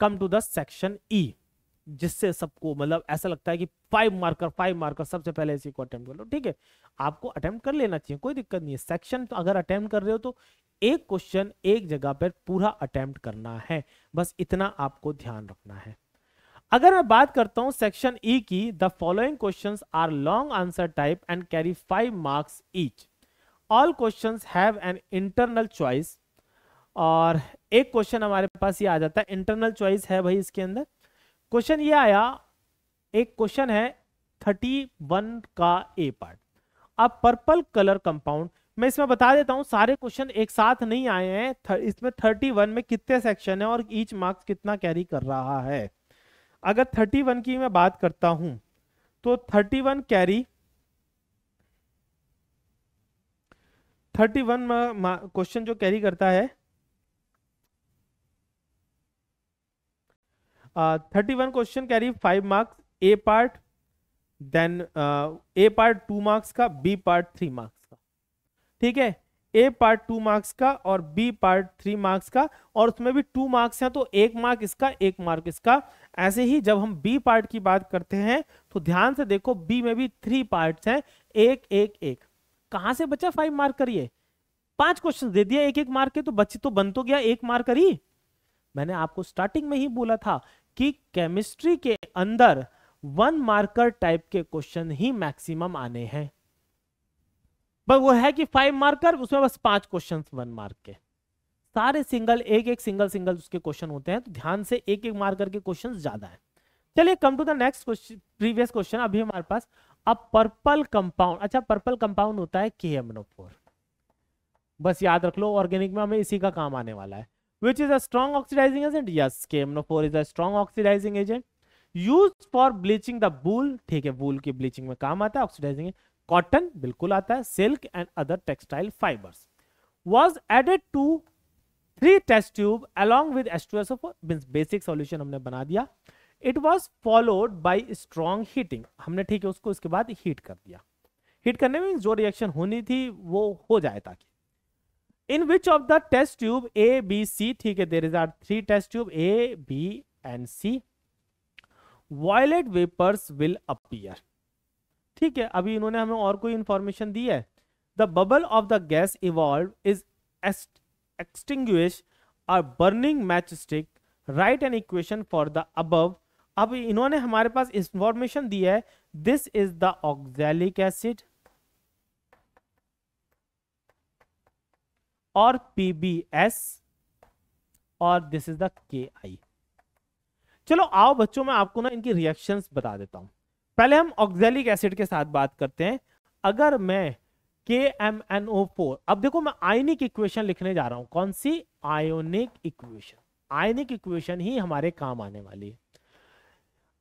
Come to the section E जिससे सबको मतलब ऐसा लगता है कि फाइव मार्कर फाइव मार्कर सबसे पहले इसी को अटेम्प्ट कर लो ठीक है आपको अटेम्प्ट कर लेना चाहिए कोई दिक्कत नहीं है सेक्शन तो अगर अटेम्प्ट कर रहे हो तो एक क्वेश्चन एक जगह पर पूरा अटेम्प्ट करना है बस इतना आपको ध्यान रखना है अगर मैं बात करता हूं सेक्शन ई की the following question are long answer type and carry five marks each all question have an internal choice और एक क्वेश्चन हमारे पास ये आ जाता है इंटरनल चॉइस है भाई इसके अंदर क्वेश्चन ये आया एक क्वेश्चन है थर्टी वन का ए पार्ट अब पर्पल कलर कंपाउंड मैं इसमें बता देता हूँ सारे क्वेश्चन एक साथ नहीं आए हैं थर, इसमें थर्टी वन में कितने सेक्शन है और ईच मार्क्स कितना कैरी कर रहा है अगर थर्टी वन की मैं बात करता हूं तो thirty one carry thirty one question जो कैरी करता है थर्टी वन क्वेश्चन कह रही five marks A part then A part two marks का बी पार्ट थ्री मार्क्स का ठीक है ए पार्ट टू मार्क्स का और बी पार्ट थ्री मार्क्स का और उसमें भी टू मार्क्स हैं तो एक मार्क इसका एक मार्क इसका ऐसे ही जब हम बी पार्ट की बात करते हैं तो ध्यान से देखो बी में भी थ्री पार्ट हैं एक एक एक कहां से बचा फाइव मार्क करिए पांच क्वेश्चन दे दिया एक एक मार्क के तो बच्चे तो बन तो गया एक मार्क करिए मैंने आपको स्टार्टिंग में ही बोला था कि केमिस्ट्री के अंदर वन मार्कर टाइप के क्वेश्चन ही मैक्सिमम आने हैं पर वो है कि फाइव मार्कर उसमें बस पांच क्वेश्चन वन मार्क के सारे सिंगल एक एक सिंगल सिंगल उसके क्वेश्चन होते हैं तो ध्यान से एक एक मार्कर के क्वेश्चन ज्यादा है चलिए come to the next question previous question अभी हमारे पास अब पर्पल कंपाउंड अच्छा पर्पल कंपाउंड होता है के बस याद रख लो ऑर्गेनिक में हमें इसी का काम आने वाला है which is a strong oxidizing agent yes KMNO4 is a strong oxidizing agent used for bleaching the wool theek hai wool ki bleaching mein kaam aata hai oxidizing cotton bilkul aata hai silk and other textile fibers was added to three test tube along with H2SO4 means basic solution humne bana diya it was followed by strong heating humne theek hai usko uske baad heat kar diya heat karne mein jo reaction honi thi wo ho jaye ताकि in which of the test tube A B C ठीक है is are three test tube A B and C violet vapours will appear ठीक है अभी इन्होंने हमें और कोई इंफॉर्मेशन दी है the bubble of the gas evolve is extinguish एक्सटिंग burning match stick right an equation for the above अब इन्होंने हमारे पास इंफॉर्मेशन दी है this is the oxalic acid और PBS और दिस इज द KI चलो आओ बच्चों मैं आपको ना इनकी रिएक्शंस बता देता हूं पहले हम ऑक्जेलिक एसिड के साथ बात करते हैं अगर मैं KMnO4 अब देखो मैं आयनिक इक्वेशन लिखने जा रहा हूं कौन सी आयोनिक इक्वेशन आयनिक इक्वेशन ही हमारे काम आने वाली है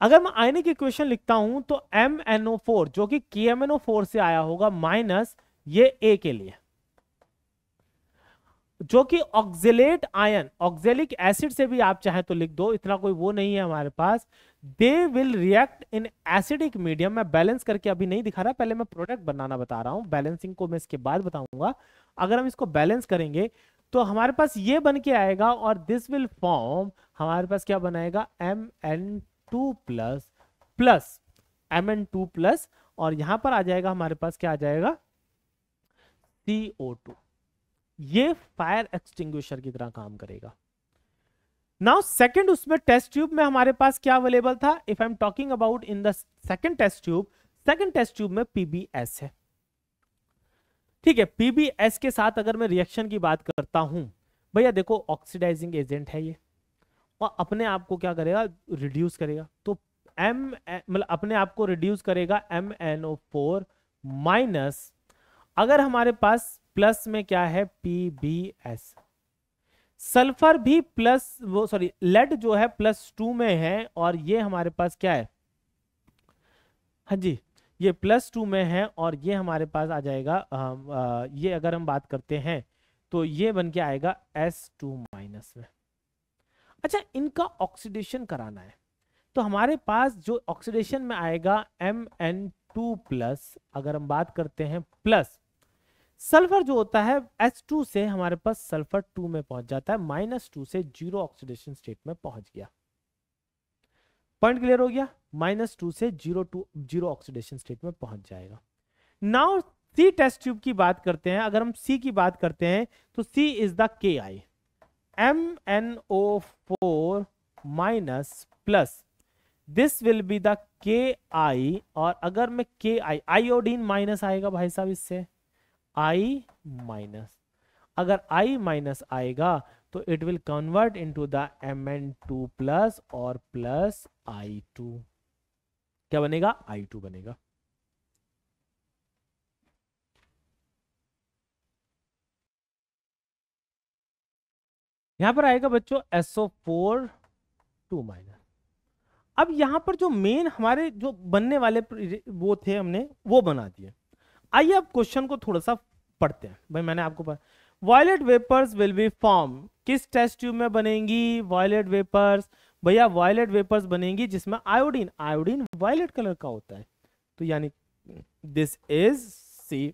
अगर मैं आयनिक इक्वेशन लिखता हूं तो MnO4 जो कि KMnO4 से आया होगा माइनस ये A के लिए जो कि ऑक्जेलेट आयन ऑक्जेलिक एसिड से भी आप चाहे तो लिख दो इतना कोई वो नहीं है हमारे पास they will react in acidic medium मैं बैलेंस करके अभी नहीं दिखा रहा पहले मैं प्रोडक्ट बनाना बता रहा हूं बैलेंसिंग को मैं इसके बाद बताऊंगा अगर हम इसको बैलेंस करेंगे तो हमारे पास ये बन के आएगा और दिस विल फॉर्म हमारे पास क्या बनाएगा M N two plus plus M N two plus और यहां पर आ जाएगा हमारे पास क्या आ जाएगा सी ओ टू ये फायर एक्सटिंग्विशर की तरह काम करेगा नाउ सेकंड उसमें टेस्ट ट्यूब में हमारे पास क्या अवेलेबल था if I am talking about in the second test tube second test tube में पीबीएस है ठीक है पीबीएस के साथ अगर मैं रिएक्शन की बात करता हूं भैया देखो ऑक्सीडाइजिंग एजेंट है ये और अपने आप को क्या करेगा रिड्यूस करेगा तो एम मतलब अपने आप को रिड्यूस करेगा M N O four minus अगर हमारे पास प्लस में क्या है पी बी एस सल्फर भी प्लस वो सॉरी लेड जो है प्लस टू में है और ये हमारे पास क्या है हाँ जी ये प्लस टू में है और ये हमारे पास आ जाएगा आ, आ, ये अगर हम बात करते हैं तो ये बन के आएगा एस टू माइनस में अच्छा इनका ऑक्सीडेशन कराना है तो हमारे पास जो ऑक्सीडेशन में आएगा एम एन टू प्लस अगर हम बात करते हैं प्लस सल्फर जो होता है टू से हमारे पास सल्फर टू में पहुंच जाता है माइनस टू से जीरो ऑक्सीडेशन स्टेट में पहुंच गया पॉइंट क्लियर हो गया माइनस टू से zero two zero oxidation state में पहुंच जाएगा नाउ सी टेस्ट ट्यूब की बात करते हैं अगर हम सी की बात करते हैं तो सी is the K I M N O four minus plus this will be the K I और अगर मैं के आई आईओडीन माइनस आएगा भाई साहब इससे आई माइनस अगर आई माइनस आएगा तो it will convert into the M N two plus और प्लस आई टू क्या बनेगा आई टू बनेगा यहां पर आएगा बच्चों एसओ फोर टू माइनस अब यहां पर जो मेन हमारे जो बनने वाले वो थे हमने वो बना दिए आइए अब क्वेश्चन को थोड़ा सा पढ़ते हैं भाई मैंने आपको violet vapours will be form किस टेस्ट ट्यूब में बनेंगी वॉयलेट वेपर्स भैया वॉयलेट वेपर्स बनेंगी जिसमें आयोडीन आयोडीन वायलेट कलर का होता है तो यानी this is see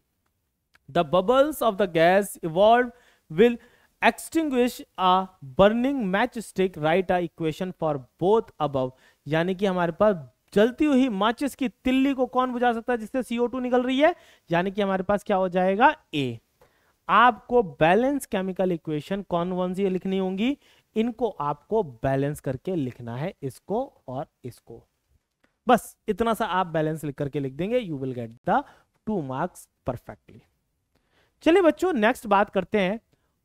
the bubbles of the gas evolve will extinguish a burning match stick right a equation for both above यानी कि हमारे पास जलती हुई माचिस की तिल्ली को कौन बुझा सकता है जिससे सीओ टू निकल रही है यानी कि हमारे पास क्या हो जाएगा ए आपको बैलेंस केमिकल इक्वेशन कौन कौन सी लिखनी होंगी इनको आपको बैलेंस करके लिखना है इसको और इसको बस इतना सा आप बैलेंस लिख करके लिख देंगे you will get the two marks perfectly चलिए बच्चों नेक्स्ट बात करते हैं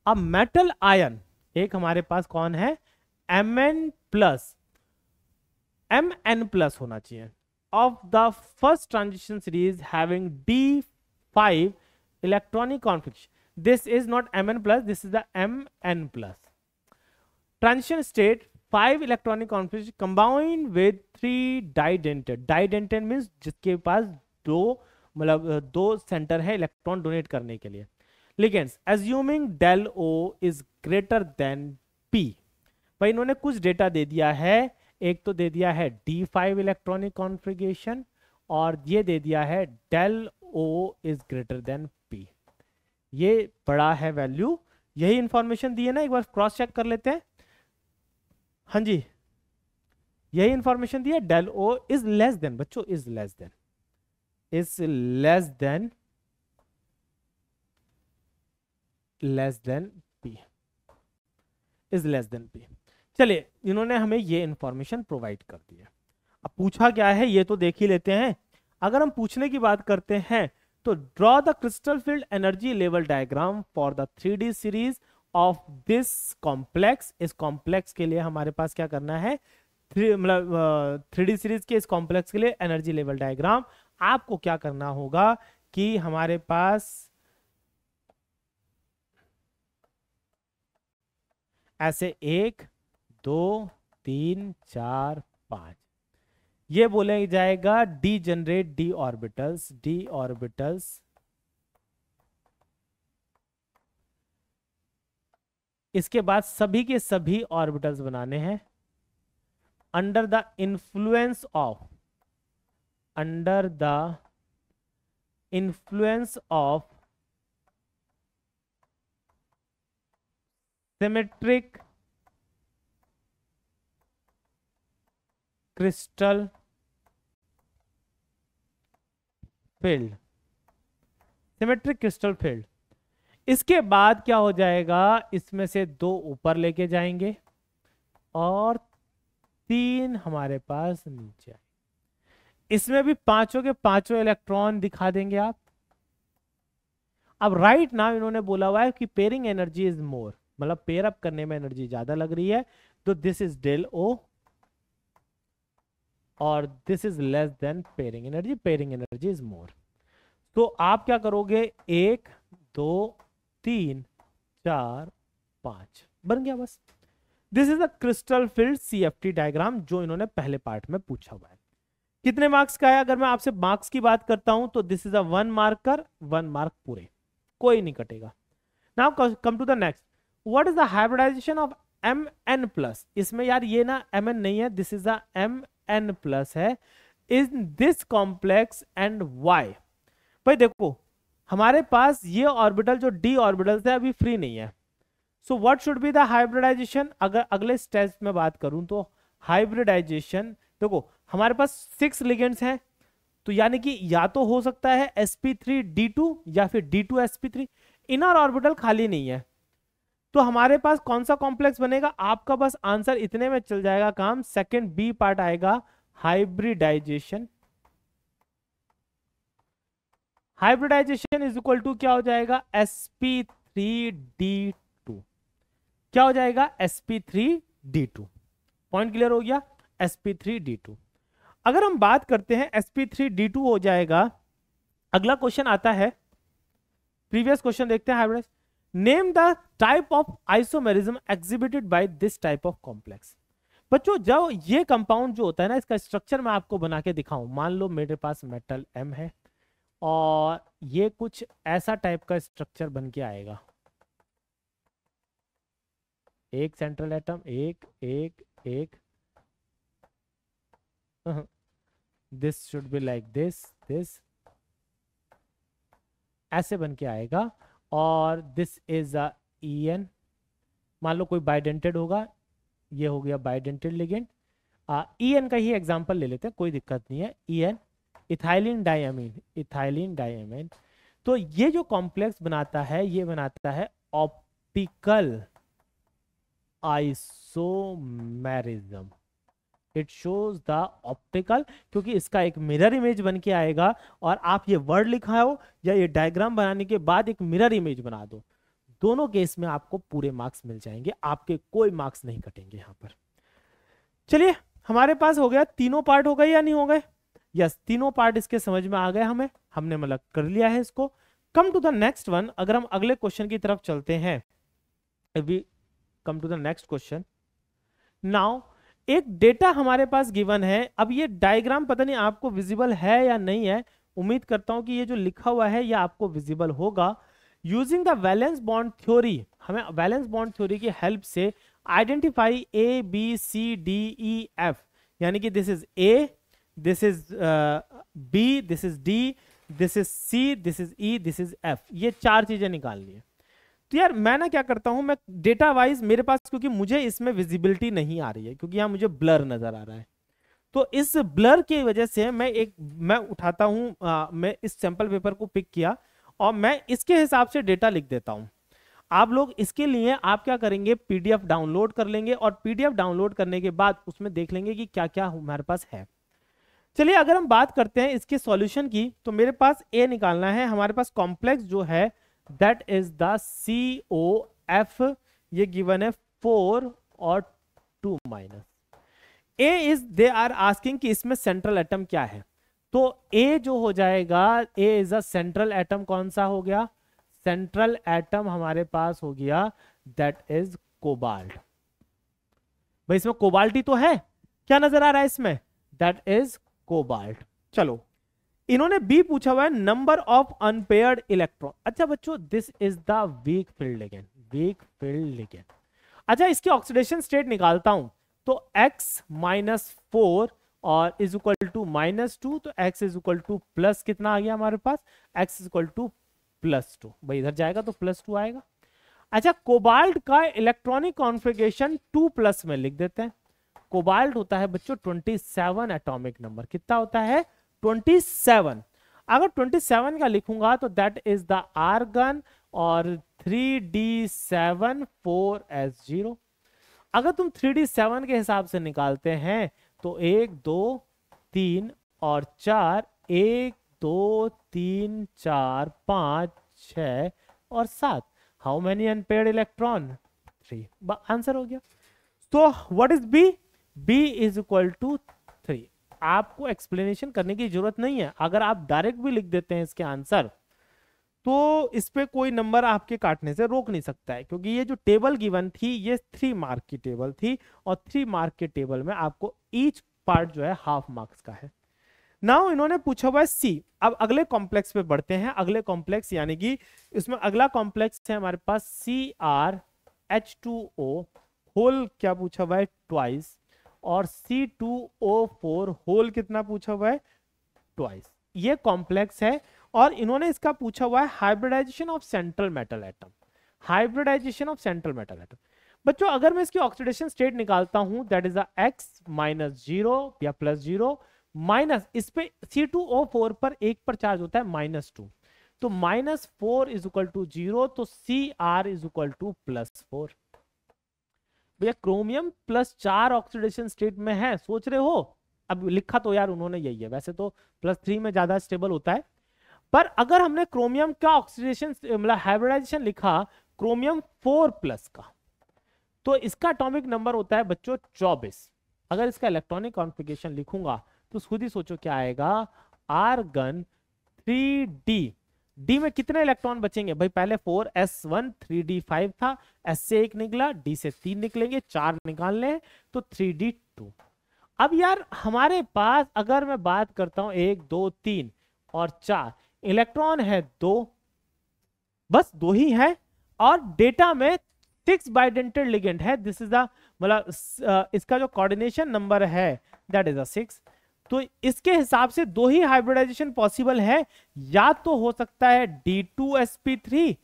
अब मेटल आयन एक हमारे पास कौन है M N plus M N plus होना चाहिए of the first transition series having D five electronic confliction this is not M N plus this is the M N plus transition state five electronic conflict combine with three didentate didentate means जिसके पास दो मतलब दो centre है electron donate करने के लिए लेकिन assuming del O is greater than P भाई इन्होंने कुछ डेटा दे दिया है एक तो दे दिया है डी फाइव इलेक्ट्रॉनिक कॉन्फ्रिगेशन और ये दे दिया है del O is greater than P ये बड़ा है वैल्यू यही इंफॉर्मेशन दी है ना एक बार क्रॉस चेक कर लेते हैं हाँ जी यही इंफॉर्मेशन दी है del O is less than बच्चों is less than is less than less than P is less than P चलिए इन्होंने हमें ये इंफॉर्मेशन प्रोवाइड कर दी है अब पूछा क्या है ये तो देख ही लेते हैं अगर हम पूछने की बात करते हैं तो draw the crystal field energy level diagram for the three series of this complex इस कॉम्प्लेक्स के लिए हमारे पास क्या करना है थ्री मतलब थ्री सीरीज के इस कॉम्प्लेक्स के लिए एनर्जी लेवल डायग्राम आपको क्या करना होगा कि हमारे पास ऐसे एक दो तीन चार पांच ये बोले जाएगा degenerate D orbitals D orbitals इसके बाद सभी के सभी ऑर्बिटल्स बनाने हैं under the influence of under the influence of symmetric crystal field symmetric crystal field इसके बाद क्या हो जाएगा इसमें से दो ऊपर लेके जाएंगे और तीन हमारे पास नीचे इसमें भी पांचों के पांचों इलेक्ट्रॉन दिखा देंगे आप अब राइट नाउ इन्होंने बोला हुआ है कि पेयरिंग एनर्जी इज मोर मतलब पेयर अप करने में एनर्जी ज्यादा लग रही है तो दिस इज डेल ओ और this is less than pairing energy pairing energy is more तो आप क्या करोगे एक दो तीन चार पांच बन गया बस this is a crystal field CFT diagram जो इन्होंने पहले पार्ट में पूछा हुआ है कितने मार्क्स का है अगर मैं आपसे मार्क्स की बात करता हूं तो this is a one marker one mark पूरे कोई नहीं कटेगा now come to the next what is the hybridization of M N plus इसमें यार ये ना एम एन नहीं है this is a M N plus है in this complex and why भाई देखो हमारे पास ये ऑर्बिटल जो डी ऑर्बिटल है अभी फ्री नहीं है so what should be the hybridization अगर अगले स्टेज में बात करूं तो हाइब्रिडाइजेशन देखो हमारे पास सिक्स लिगेंड्स हैं तो यानी कि या तो हो सकता है d2 या फिर sp3 इनर ऑर्बिटल खाली नहीं है तो हमारे पास कौन सा कॉम्प्लेक्स बनेगा आपका बस आंसर इतने में चल जाएगा काम सेकंड बी पार्ट आएगा hybridization hybridization is equal to क्या हो जाएगा sp3 d2 three D to क्या हो जाएगा S P three D two point clear हो गया sp3 d2 three D to अगर हम बात करते हैं sp3 d2 three D to हो जाएगा अगला क्वेश्चन आता है प्रीवियस क्वेश्चन देखते हैं hybridize name the type of isomerism exhibited by this type of complex बच्चों जब ये कंपाउंड जो होता है ना इसका स्ट्रक्चर मैं आपको बना के दिखाऊं मान लो मेरे पास मेटल एम है और ये कुछ ऐसा टाइप का स्ट्रक्चर बन के आएगा एक सेंट्रल एटम एक एक एक this should be like this this ऐसे बन के आएगा और दिस इज अ एन मान लो कोई बाइडेंटेड होगा ये हो गया बाइडेंटेड लिगेंड ई एन का ही एग्जाम्पल ले लेते हैं कोई दिक्कत नहीं है E N ethylene diamine ethylene diamine तो ये जो कॉम्प्लेक्स बनाता है ये बनाता है optical isomerism it shows the optical क्योंकि इसका एक मिरर इमेज बन के आएगा और आप ये वर्ड लिखा हो या ये डायग्राम बनाने के बाद एक मिरर इमेज बना दो दोनों केस में आपको पूरे मार्क्स मिल जाएंगे आपके कोई मार्क्स नहीं कटेंगे यहाँ पर चलिए हमारे पास हो गया तीनों पार्ट हो गए या नहीं हो गए यस तीनों पार्ट इसके समझ में आ गए हमें हमने मतलब कर लिया है इसको come to the next one अगर हम अगले क्वेश्चन की तरफ चलते हैं come to the next question now एक डेटा हमारे पास गिवन है अब ये डायग्राम पता नहीं आपको विजिबल है या नहीं है उम्मीद करता हूं कि ये जो लिखा हुआ है ये आपको विजिबल होगा using the valence bond theory हमें वैलेंस बॉन्ड थ्योरी की हेल्प से identify A B C D E F यानी कि this is A this is B this is D this is C this is E this is F ये चार चीजें निकाल लिए तो यार मैं ना क्या करता हूँ मैं डेटा वाइज मेरे पास क्योंकि मुझे इसमें विजिबिलिटी नहीं आ रही है क्योंकि यहाँ मुझे ब्लर नजर आ रहा है तो इस ब्लर की वजह से मैं एक मैं उठाता हूँ मैं इस सैंपल पेपर को पिक किया और मैं इसके हिसाब से डेटा लिख देता हूँ आप लोग इसके लिए आप क्या करेंगे पीडीएफ डाउनलोड कर लेंगे और पीडीएफ डाउनलोड करने के बाद उसमें देख लेंगे कि क्या क्या हमारे पास है चलिए अगर हम बात करते हैं इसके सॉल्यूशन की तो मेरे पास ए निकालना है हमारे पास कॉम्प्लेक्स जो है that is the C O F ये गिवन है फोर और two minus A is they are asking कि इसमें सेंट्रल एटम क्या है तो ए जो हो जाएगा A is a central atom कौन सा हो गया सेंट्रल एटम हमारे पास हो गया दैट इज कोबाल्ट भाई इसमें कोबाल्ट ही तो है क्या नजर आ रहा है इसमें दैट इज कोबाल्ट चलो इन्होंने बी पूछा हुआ है नंबर ऑफ अनपेयर्ड इलेक्ट्रॉन अच्छा बच्चों this is the weak field ligand weak field ligand अच्छा इसकी ऑक्सीडेशन स्टेट निकालता हूं तो x माइनस फोर और is equal to minus two तो x is equal to plus कितना आ गया हमारे पास x is equal to plus two भाई इधर जाएगा तो प्लस टू आएगा अच्छा कोबाल्ट का इलेक्ट्रॉनिक कॉन्फ़िगरेशन टू प्लस में लिख देते हैं कोबाल्ट होता है बच्चों ट्वेंटी सेवन एटोमिक नंबर कितना होता है ट्वेंटी सेवन अगर ट्वेंटी सेवन का लिखूंगा तो दैट इज द आर्गन और three D seven four S zero अगर तुम थ्री डी सेवन के हिसाब से निकालते हैं तो एक दो तीन और चार एक दो तीन चार पांच छ और सात how many unpaired electron three answer हो गया तो what is B B is equal to आपको एक्सप्लेनेशन करने की जरूरत नहीं है अगर आप डायरेक्ट भी लिख देते हैं इसके आंसर तो इस पर कोई नंबर आपके काटने से रोक नहीं सकता है क्योंकि ये जो टेबल गिवन थी ये थ्री मार्क की टेबल थी और थ्री मार्क के टेबल में आपको ईच पार्ट जो है हाफ मार्क्स का है नाउ इन्होंने पूछा हुआ है सी अब अगले कॉम्प्लेक्स पे बढ़ते हैं अगले कॉम्प्लेक्स यानी कि इसमें अगला कॉम्प्लेक्स है हमारे पास C R H two O whole क्या पूछा हुआ है ट्वाइस और C two O four whole कितना पूछा हुआ है ट्वाइस ये कॉम्प्लेक्स है और इन्होंने इसका पूछा हुआ है hybridization of central metal atom hybridization of central metal atom बच्चों अगर मैं इसकी ऑक्सीडेशन स्टेट निकालता हूं that is X minus zero या प्लस जीरो माइनस इस पे सी टू ओ फोर पर एक पर चार्ज होता है माइनस टू तो minus four is equal to zero तो C R is equal to plus four भैया क्रोमियम प्लस चार ऑक्सीडेशन स्टेट में है सोच रहे हो अब लिखा तो यार उन्होंने यही है वैसे तो प्लस थ्री में ज्यादा स्टेबल होता है पर अगर हमने क्रोमियम का ऑक्सीडेशन मतलब हाइब्रिडाइजेशन लिखा क्रोमियम फोर प्लस का तो इसका अटोमिक नंबर होता है बच्चों चौबीस अगर इसका इलेक्ट्रॉनिक कॉन्फिगेशन लिखूंगा तो खुद ही सोचो क्या आएगा गन थ्री डी डी में कितने इलेक्ट्रॉन बचेंगे भाई पहले four S one three D five था एस से एक निकला डी से तीन निकलेंगे चार निकाल लें तो थ्री डी टू अब यार हमारे पास अगर मैं बात करता हूं एक दो तीन और चार इलेक्ट्रॉन है दो बस दो ही है और डेटा में सिक्स बाइडेंटेड लिगेंड है दिस इज द मतलब uh, इसका जो कोऑर्डिनेशन नंबर है दैट इज अ सिक्स तो इसके हिसाब से दो ही हाइब्रिडाइजेशन पॉसिबल है या तो हो सकता है D two S P three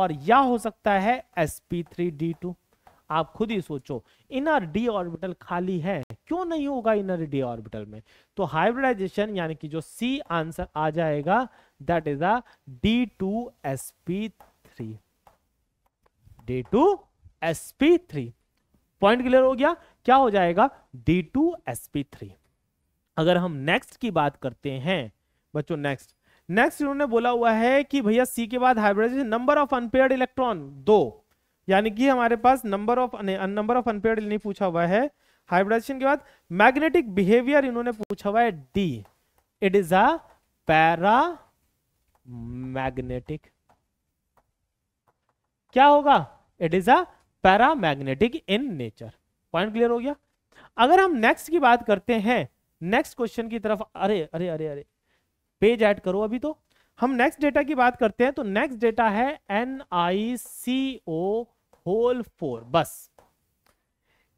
और या हो सकता है S P three D two आप खुद ही सोचो इनर डी ऑर्बिटल खाली है क्यों नहीं होगा इनर डी ऑर्बिटल में तो हाइब्रिडाइजेशन यानी कि जो सी आंसर आ जाएगा that is a D two S P three D two S P three point clear हो गया क्या हो जाएगा D two S P three अगर हम नेक्स्ट की बात करते हैं बच्चों नेक्स्ट नेक्स्ट इन्होंने बोला हुआ है कि भैया सी के बाद hybridization number of unpaired electron दो यानी कि हमारे पास number of number of unpaired नहीं पूछा हुआ है हाइब्रिडाइजेशन के बाद मैग्नेटिक बिहेवियर इन्होंने पूछा हुआ है D it is a paramagnetic क्या होगा it is a paramagnetic in nature point clear हो गया अगर हम नेक्स्ट की बात करते हैं नेक्स्ट क्वेश्चन की तरफ अरे अरे अरे अरे पेज ऐड करो अभी तो हम नेक्स्ट डेटा की बात करते हैं तो नेक्स्ट डेटा है N I C O whole four बस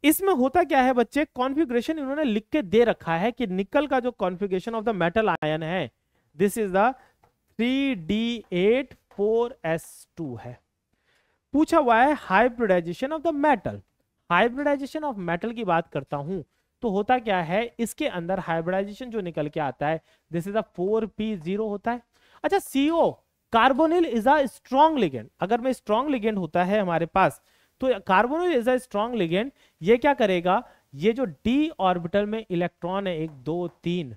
इसमें होता क्या है बच्चे कॉन्फ़िगरेशन इन्होंने लिख के दे रखा है कि निकल का जो configuration of the metal ion है this is the three D eight four S two है पूछा हुआ है hybridization of the metal hybridization of metal की बात करता हूं तो होता क्या है इसके अंदर हाइब्रिडाइजेशन जो निकल के आता है this is a four P zero होता है अच्छा CO carbonyl is a strong ligand अगर मैं स्ट्रॉन्ग लिगेंड होता है हमारे पास तो carbonyl is a strong ligand ये क्या करेगा ये जो डी ऑर्बिटल में इलेक्ट्रॉन है एक दो तीन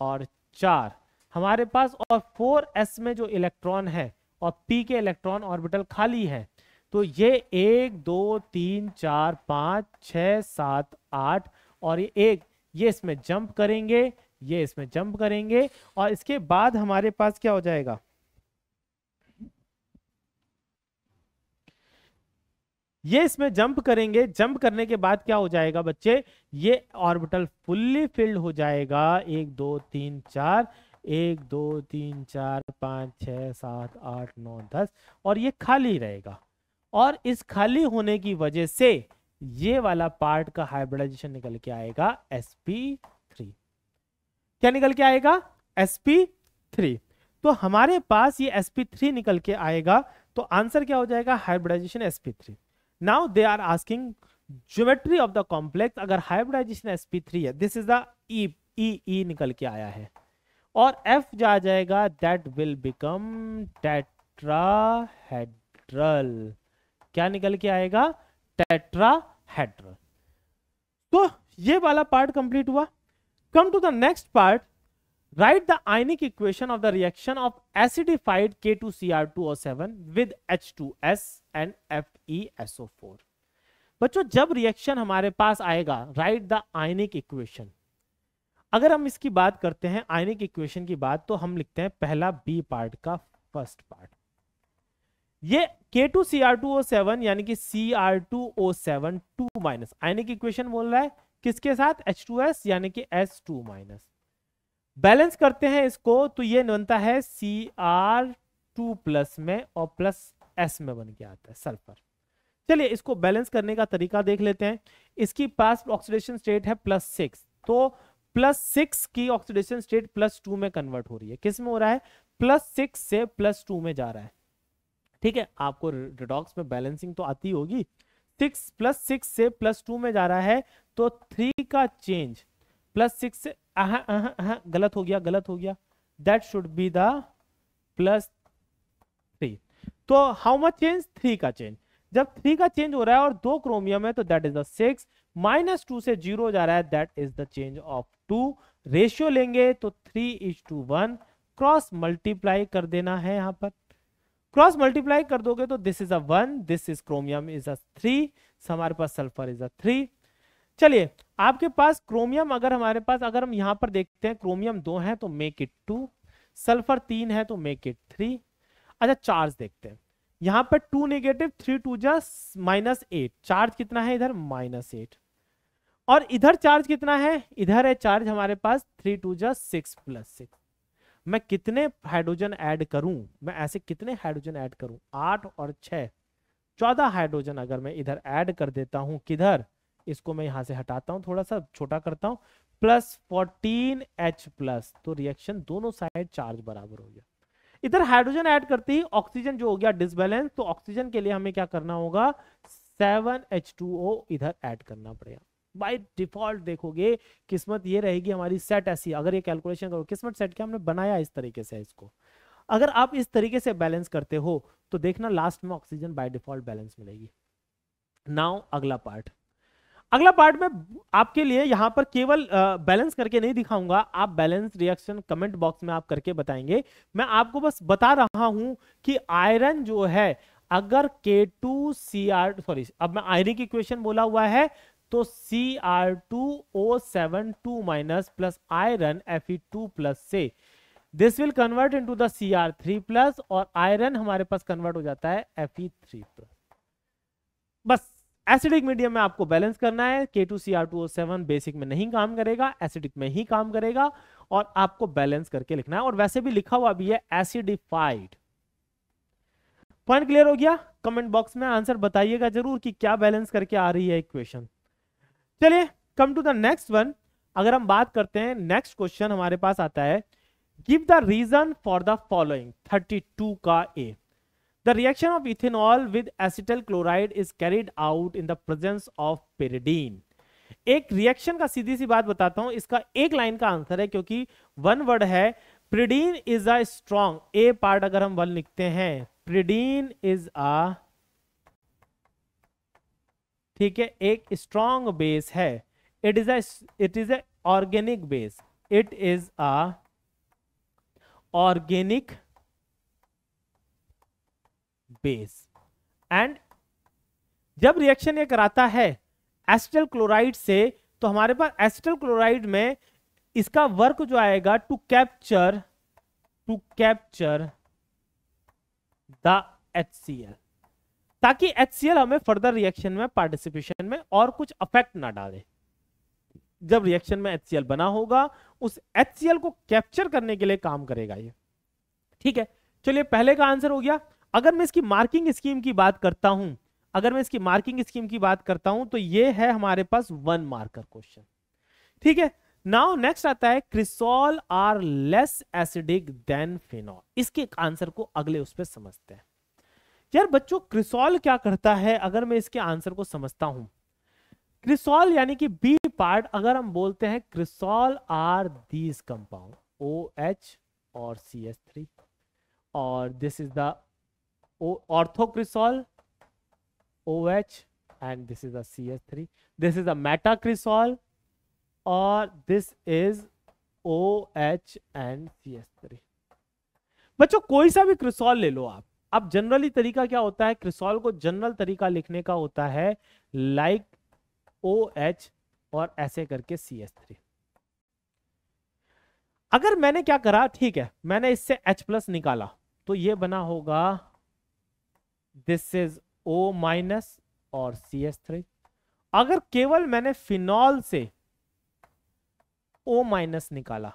और चार हमारे पास और फोर एस में जो इलेक्ट्रॉन है और पी के इलेक्ट्रॉन ऑर्बिटल खाली है तो ये एक दो तीन चार पांच छ सात आठ और ये एक ये इसमें जंप करेंगे ये इसमें जंप करेंगे और इसके बाद हमारे पास क्या हो जाएगा ये इसमें जंप करेंगे जंप करने के बाद क्या हो जाएगा बच्चे ये ऑर्बिटल फुल्ली फिल्ड हो जाएगा एक दो तीन चार एक दो तीन चार पाँच छ सात आठ नौ दस और ये खाली रहेगा और इस खाली होने की वजह से ये वाला पार्ट का हाइब्रिडाइजेशन निकल के आएगा sp3 क्या निकल के आएगा sp3 तो हमारे पास ये sp3 निकल के आएगा तो आंसर क्या हो जाएगा hybridization sp3 now they are asking geometry of the complex अगर हाइब्रिडाइजेशन sp3 है this is the e e निकल के आया है और f जा जाएगा दैट विल बिकम टेट्राहेड्रल क्या निकल के आएगा टेट्रा हेड्रल तो ये वाला पार्ट कंप्लीट हुआ come to the next part right the ionic equation of the reaction of acidified K two C R two O seven with H two S and F E S O four बच्चों जब reaction हमारे पास आएगा right the ionic equation अगर हम इसकी बात करते हैं आइनिक इक्वेशन की बात तो हम लिखते हैं पहला बी पार्ट का फर्स्ट पार्ट ये सेवन यानी कि C R two O seven two minus ionic equation बोल रहा है किसके साथ एच टू एस यानी कि एस टू माइनस बैलेंस करते हैं इसको तो ये बनता है टू प्लस में और प्लस एस में बन के आता है सल्फर चलिए इसको बैलेंस करने का तरीका देख लेते हैं इसकी पास ऑक्सीडेशन स्टेट है प्लस सिक्स तो प्लस सिक्स की ऑक्सीडेशन स्टेट प्लस टू में कन्वर्ट हो रही है किस में हो रहा है प्लस सिक्स से प्लस टू में जा रहा है ठीक है आपको रिडॉक्स में बैलेंसिंग तो आती होगी सिक्स प्लस सिक्स से प्लस टू में जा रहा है तो थ्री का चेंज प्लस सिक्स से आह आह आह गलत हो गया गलत हो गया that should be the plus three तो हाउ मच चेंज थ्री का चेंज जब थ्री का चेंज हो रहा है और दो क्रोमियम है तो that is the six minus two से जीरो जा रहा है that is the change of two ratio लेंगे तो three is to one cross multiply कर देना है यहां पर क्रॉस मल्टीप्लाई कर दोगे तो this is a one this is chromium is a three हमारे पास सल्फर इज अ थ्री चलिए आपके पास क्रोमियम अगर हमारे पास अगर हम यहाँ पर देखते हैं क्रोमियम दो है तो मेक इट टू सल्फर तीन है तो मेक इट थ्री अच्छा चार्ज देखते हैं यहाँ पर टू नेगेटिव थ्री टू जा माइनस एट चार्ज कितना है इधर माइनस एट और इधर चार्ज कितना है इधर है चार्ज हमारे पास थ्री टू जा सिक्स प्लस सिक्स मैं कितने हाइड्रोजन ऐड करूं मैं ऐसे कितने हाइड्रोजन ऐड करूं आठ और छह चौदह हाइड्रोजन अगर मैं इधर ऐड कर देता हूं किधर इसको मैं यहां से हटाता हूं थोड़ा सा छोटा करता हूं प्लस फोर्टीन एच प्लस तो रिएक्शन दोनों साइड चार्ज बराबर हो गया इधर हाइड्रोजन ऐड करते ही ऑक्सीजन जो हो गया डिसबैलेंस तो ऑक्सीजन के लिए हमें क्या करना होगा सेवन एच टू ओ इधर ऐड करना पड़ेगा बाय डिफॉल्ट देखोगे किस्मत ये रहेगी हमारी सेट ऐसी अगर ये कैलकुलेशन करो किस्मत सेट क्या हमने बनाया इस तरीके से इसको अगर आप इस तरीके से बैलेंस करते हो तो देखना लास्ट में ऑक्सीजन बाय डिफॉल्ट बैलेंस मिलेगी नाउ अगला पार्ट अगला पार्ट में आपके लिए यहाँ पर केवल बैलेंस करके नहीं दिखाऊंगा आप बैलेंस रिएक्शन कमेंट बॉक्स में आप करके बताएंगे मैं आपको बस बता रहा हूं कि आयरन जो है अगर आर सॉरी अब मैं आयरन की क्वेश्चन बोला हुआ है तो C R two O seven two minus plus iron F E two plus से this will convert into the R three plus और आयरन हमारे पास कन्वर्ट हो जाता है एफ ई थ्री प्लस बस एसिडिक मीडियम में आपको बैलेंस करना है K two C R two O seven basic में नहीं काम करेगा एसिडिक में ही काम करेगा और आपको बैलेंस करके लिखना है और वैसे भी लिखा हुआ भी है एसिडिफाइड पॉइंट क्लियर हो गया कमेंट बॉक्स में आंसर बताइएगा जरूर कि क्या बैलेंस करके आ रही है इक्वेशन चलिए come to the next one अगर हम बात करते हैं नेक्स्ट क्वेश्चन हमारे पास आता है give the reason for the following 32 का A the reaction of ethanol with acetyl chloride is carried out in the presence of pyridine एक रिएक्शन का सीधी सी बात बताता हूं इसका एक लाइन का आंसर है क्योंकि वन वर्ड है pyridine is a strong a part अगर हम वन लिखते हैं प्रिडीन इज अ ठीक है एक स्ट्रॉन्ग बेस है it is a it is a organic base it is a organic base and जब रिएक्शन ये कराता है एस्टल क्लोराइड से तो हमारे पास एस्टल क्लोराइड में इसका वर्क जो आएगा to capture to capture the H C L ताकि एच हमें फर्दर रिएक्शन में पार्टिसिपेशन में और कुछ अफेक्ट ना डाले जब रिएक्शन में एच बना होगा उस एच को कैप्चर करने के लिए काम करेगा ये ठीक है चलिए पहले का आंसर हो गया अगर मैं इसकी मार्किंग स्कीम की बात करता हूं अगर मैं इसकी मार्किंग स्कीम की बात करता हूं तो ये है हमारे पास वन मार्कर क्वेश्चन ठीक है नाउ नेक्स्ट आता है cresol are less acidic than phenol इसके आंसर को अगले उस पर समझते हैं यार बच्चों क्रिसोल क्या करता है अगर मैं इसके आंसर को समझता हूं क्रिसोल यानी कि बी पार्ट अगर हम बोलते हैं cresol are these compound O H और सी एस थ्री और this is the is OH S three this is CH3 this और this is O H and C S three बच्चों कोई सा भी क्रिसोल ले लो आप अब जनरली तरीका क्या होता है क्रिसोल को जनरल तरीका लिखने का होता है लाइक ओ एच और ऐसे करके सी एस थ्री अगर मैंने क्या करा ठीक है मैंने इससे एच प्लस निकाला तो ये बना होगा दिस इज ओ माइनस और सी एस थ्री अगर केवल मैंने फिनॉल से ओ माइनस निकाला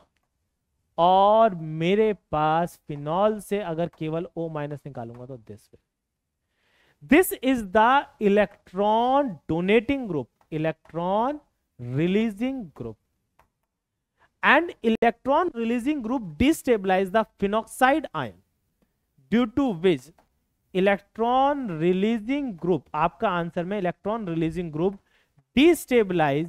और मेरे पास फिनॉल से अगर केवल ओ माइनस निकालूंगा तो this will this is the electron donating group electron releasing group and electron releasing group destabilize the phenoxide ion due to which electron releasing group आपका आंसर में electron releasing group destabilize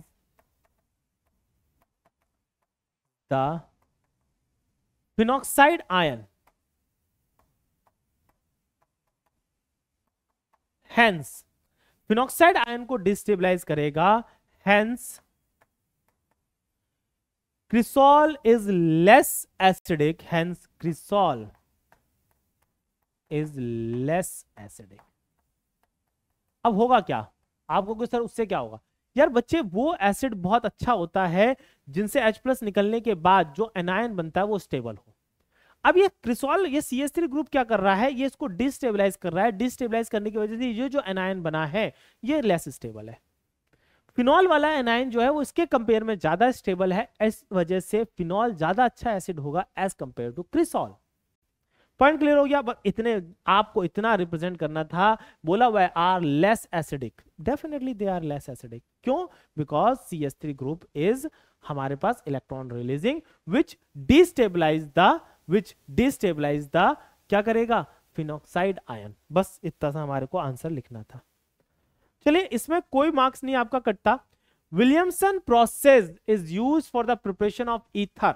the phenoxide ion hence phenoxide ion को destabilize करेगा hence cresol is less acidic hence cresol is less acidic अब होगा क्या आपको sir उससे क्या होगा यार बच्चे वो एसिड बहुत अच्छा होता है जिनसे H+ निकलने के बाद जो एनायन बनता है वो स्टेबल हो अब ये क्रिसोल ये सी एस थ्री ग्रुप क्या कर रहा है ये इसको डिस्टेबलाइज कर रहा है डिस्टेबलाइज करने की वजह से ये जो एनायन बना है ये लेस स्टेबल है फिनॉल वाला एनायन जो है वो इसके कंपेयर में ज्यादा स्टेबल है इस वजह से फिनॉल ज्यादा अच्छा एसिड होगा as compare to cresol point clear हो गया इतने आपको इतना रिप्रेजेंट करना था बोला हुआ are less acidic definitely they are less acidic क्यों because C S three group is हमारे पास electron releasing which destabilize the which destabilize the क्या करेगा फिनोक्साइड आयन बस इतना सा हमारे को आंसर लिखना था चलिए इसमें कोई मार्क्स नहीं आपका कटता Williamson process is use for the preparation of ether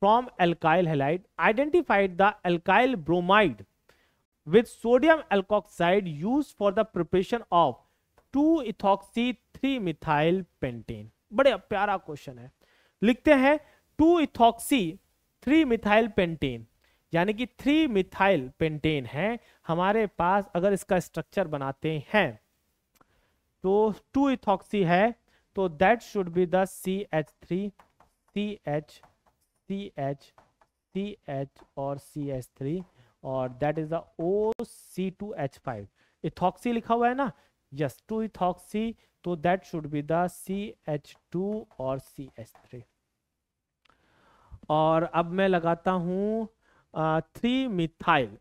from alkyl halide identified the alkyl bromide with sodium alkoxide use for the preparation of two ethoxy three methyl pentane बड़े प्यारा क्वेश्चन है लिखते हैं two ethoxy three methyl pentane यानी कि three methyl pentane है हमारे पास अगर इसका स्ट्रक्चर बनाते हैं तो टू इथॉक्सी है तो that should be the C H three C H C H C H और सी एच थ्री और that is the O C two H five ethoxy लिखा हुआ है ना yes 2 ethoxy so that should be the CH2 और CH3 और अब मैं लगाता हूं three methyl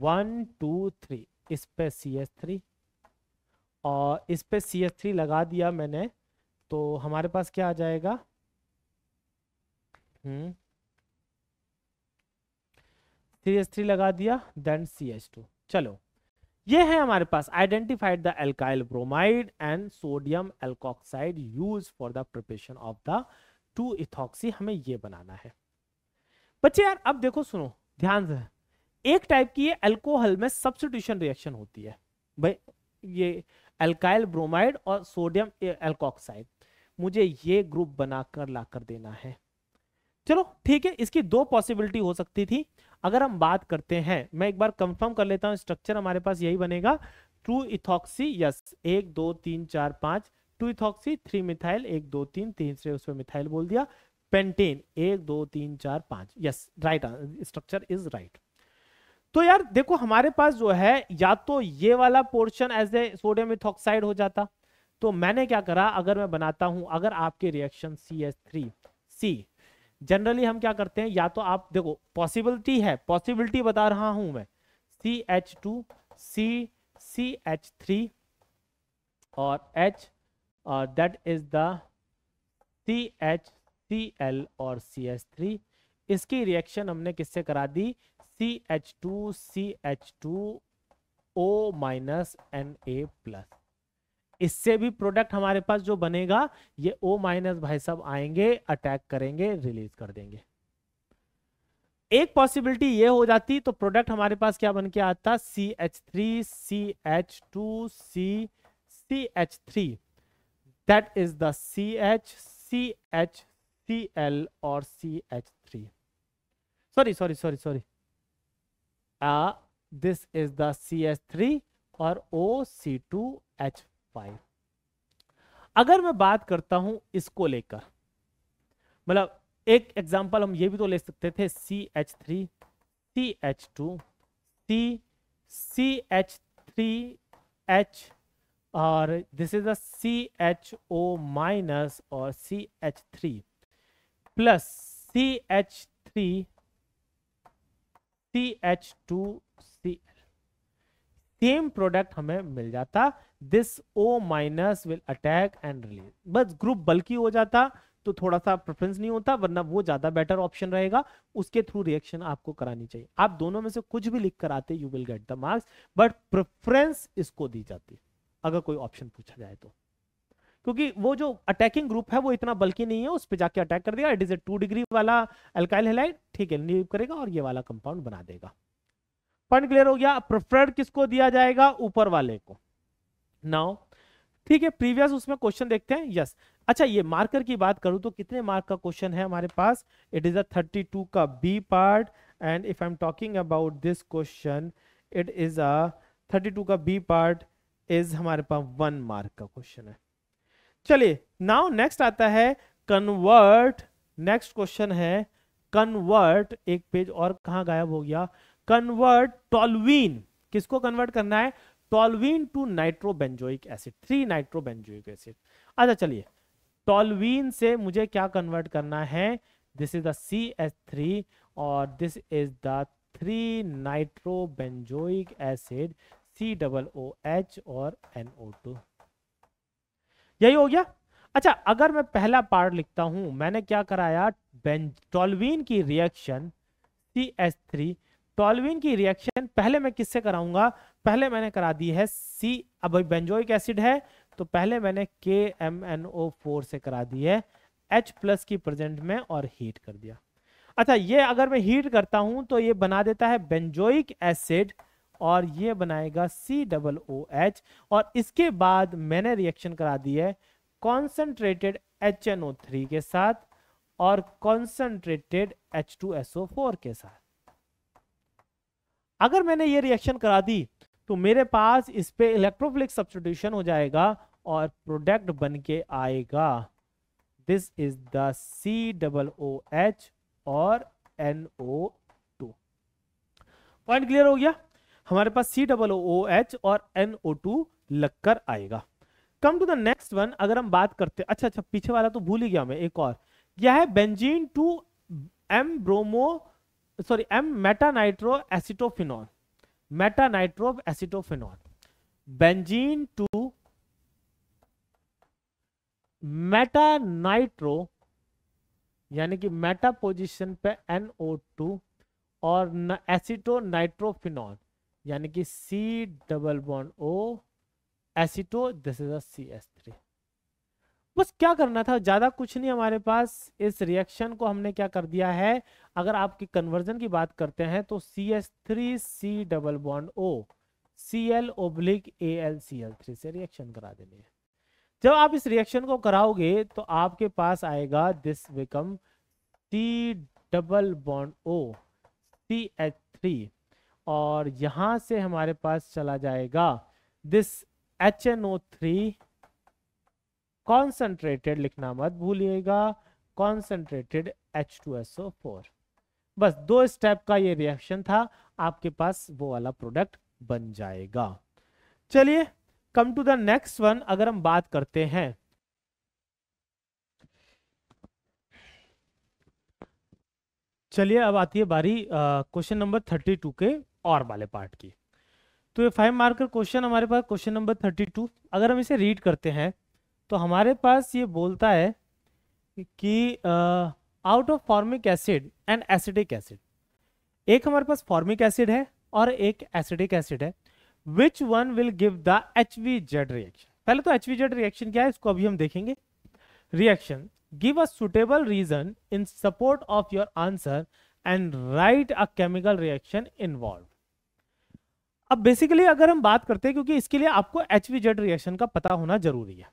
one two three इस पे सी एस थ्री और इस पे सी एस थ्री लगा दिया मैंने तो हमारे पास क्या आ जाएगा हम्म थ्री एस थ्री लगा दिया देन सी एच टू चलो ये है हमारे पास identified the alkyl bromide and sodium alkoxide use for the preparation of the two ethoxy हमें ये बनाना है बच्चे यार अब देखो सुनो ध्यान से एक टाइप की ये अल्कोहल में सब्सिट्यूशन रिएक्शन होती है भाई ये एल्काइल ब्रोमाइड और सोडियम एल्कोक्साइड मुझे ये ग्रुप बनाकर लाकर देना है चलो ठीक है इसकी दो पॉसिबिलिटी हो सकती थी अगर हम बात करते हैं मैं एक बार कंफर्म कर लेता हूं स्ट्रक्चर हमारे पास यही बनेगा ट्रू इथॉक्सी यस एक दो तीन चार पांच टू इथॉक्सी थ्री मिथाइल एक दो तीन तीन से उसमें मिथाइल बोल दिया पेंटेन एक दो तीन चार पांच yes right structure is right तो यार देखो हमारे पास जो है या तो ये वाला portion as a sodium ethoxide हो जाता तो मैंने क्या करा अगर मैं बनाता हूं अगर आपके reaction C S three C generally हम क्या करते हैं या तो आप देखो पॉसिबिलिटी है पॉसिबिलिटी बता रहा हूं मैं C H two C C H three और एच uh, और that is the C H C L और सी एच थ्री इसकी रिएक्शन हमने किससे करा दी C H two C H two O minus N A plus इससे भी प्रोडक्ट हमारे पास जो बनेगा ये ओ माइनस भाई सब आएंगे अटैक करेंगे रिलीज कर देंगे एक पॉसिबिलिटी ये हो जाती तो प्रोडक्ट हमारे पास क्या बन के आता C H three C H two C C H three that is the C H C H C L और C H three sorry sorry sorry sorry this is the C H three और O C two H five अगर मैं बात करता हूं इसको लेकर मतलब एक एग्जाम्पल हम ये भी तो ले सकते थे C H three C H two C C H three H और this is C H O minus और C H three plus C H three C H two same product हमें मिल जाता this O minus will attack and release बस group बल्कि हो जाता तो थोड़ा सा प्रेफरेंस नहीं होता वरना वो ज्यादा बेटर ऑप्शन रहेगा उसके थ्रू रिएक्शन आपको करानी चाहिए आप दोनों में से कुछ भी लिख कर आते you will get the marks but preference इसको दी जाती है अगर कोई ऑप्शन पूछा जाए तो क्योंकि वो जो अटैकिंग ग्रुप है वो इतना बल्कि नहीं है उस पर जाके अटैक कर देगा it is a two degree वाला अल्काइल हेलाइट ठीक है लीव करेगा और ये वाला कंपाउंड बना देगा पॉइंट क्लियर हो गया प्रेफर्ड किसको दिया जाएगा ऊपर वाले को नाउ ठीक है प्रीवियस उसमें क्वेश्चन देखते हैं यस अच्छा ये मार्कर की बात करूं तो कितने मार्क का क्वेश्चन है हमारे पास इट इज अ 32 का B part and if I am talking about this question it is a 32 का बी पार्ट इज हमारे पास वन मार्क का क्वेश्चन है चलिए नाउ नेक्स्ट आता है कन्वर्ट नेक्स्ट क्वेश्चन है कन्वर्ट एक पेज और कहाँ गायब हो गया कन्वर्ट टॉलवीन किसको कन्वर्ट करना है toluene to nitrobenzoic acid three nitrobenzoic acid अच्छा चलिए टॉलवीन से मुझे क्या कन्वर्ट करना है this is the C H three और this is the three nitrobenzoic acid C double O H और एनओ टू यही हो गया अच्छा अगर मैं पहला पार्ट लिखता हूं मैंने क्या कराया टॉलवीन की reaction C H three toluene की रिएक्शन पहले मैं किससे कराऊंगा पहले मैंने करा दी है सी अब बेंजोइक एसिड है तो पहले मैंने के एम एन ओ फोर से करा दी है एच प्लस की प्रेजेंट में और हीट कर दिया अच्छा ये अगर मैं हीट करता हूं तो ये बना देता है बेंजोइक एसिड और ये बनाएगा सी डबल ओ एच और इसके बाद मैंने रिएक्शन करा दी है concentrated H N O three के साथ और concentrated H two S O four के साथ अगर मैंने ये रिएक्शन करा दी तो मेरे पास इस पर इलेक्ट्रोफिलिक सब्सटीट्यूशन हो जाएगा और प्रोडक्ट बन के आएगा this is the C double O H और N O two point clear हो गया हमारे पास सी डबल ओ एच और एन ओ टू लगकर आएगा come to the next one अगर हम बात करते अच्छा अच्छा पीछे वाला तो भूल ही गया मैं एक और यह है benzene to M bromo sorry M metanitro acetophenol metanitro acetophenol benzene to metanitro यानी कि मेटा पोजिशन पे एनओ टू और एसिटो नाइट्रोफिनॉल यानी कि C double bond O aceto this is a C S three बस क्या करना था ज़्यादा कुछ नहीं हमारे पास इस रिएक्शन को हमने क्या कर दिया है अगर आपकी कन्वर्जन की बात करते हैं तो C S three C double bond O C L oblique A L C L three से रिएक्शन करा देनी है जब आप इस रिएक्शन को कराओगे तो आपके पास आएगा this become C double bond O C H three और यहां से हमारे पास चला जाएगा this H N O three concentrated लिखना मत भूलिएगा concentrated H two S O four बस दो स्टेप का ये रिएक्शन था आपके पास वो वाला प्रोडक्ट बन जाएगा चलिए come to the next one अगर हम बात करते हैं चलिए अब आती है बारी क्वेश्चन नंबर थर्टी टू के और वाले पार्ट की तो ये फाइव मार्कर क्वेश्चन हमारे पास क्वेश्चन नंबर थर्टी टू अगर हम इसे रीड करते हैं तो हमारे पास ये बोलता है कि out of formic acid and acidic acid एक हमारे पास फॉर्मिक एसिड है और एक एसिडिक एसिड है which one will give the H V Z reaction पहले तो एच वी जेड रिएक्शन क्या है इसको अभी हम देखेंगे reaction give a suitable reason in support of your answer and write a chemical reaction involve अब बेसिकली अगर हम बात करते हैं क्योंकि इसके लिए आपको एच वी जेड रिएक्शन का पता होना जरूरी है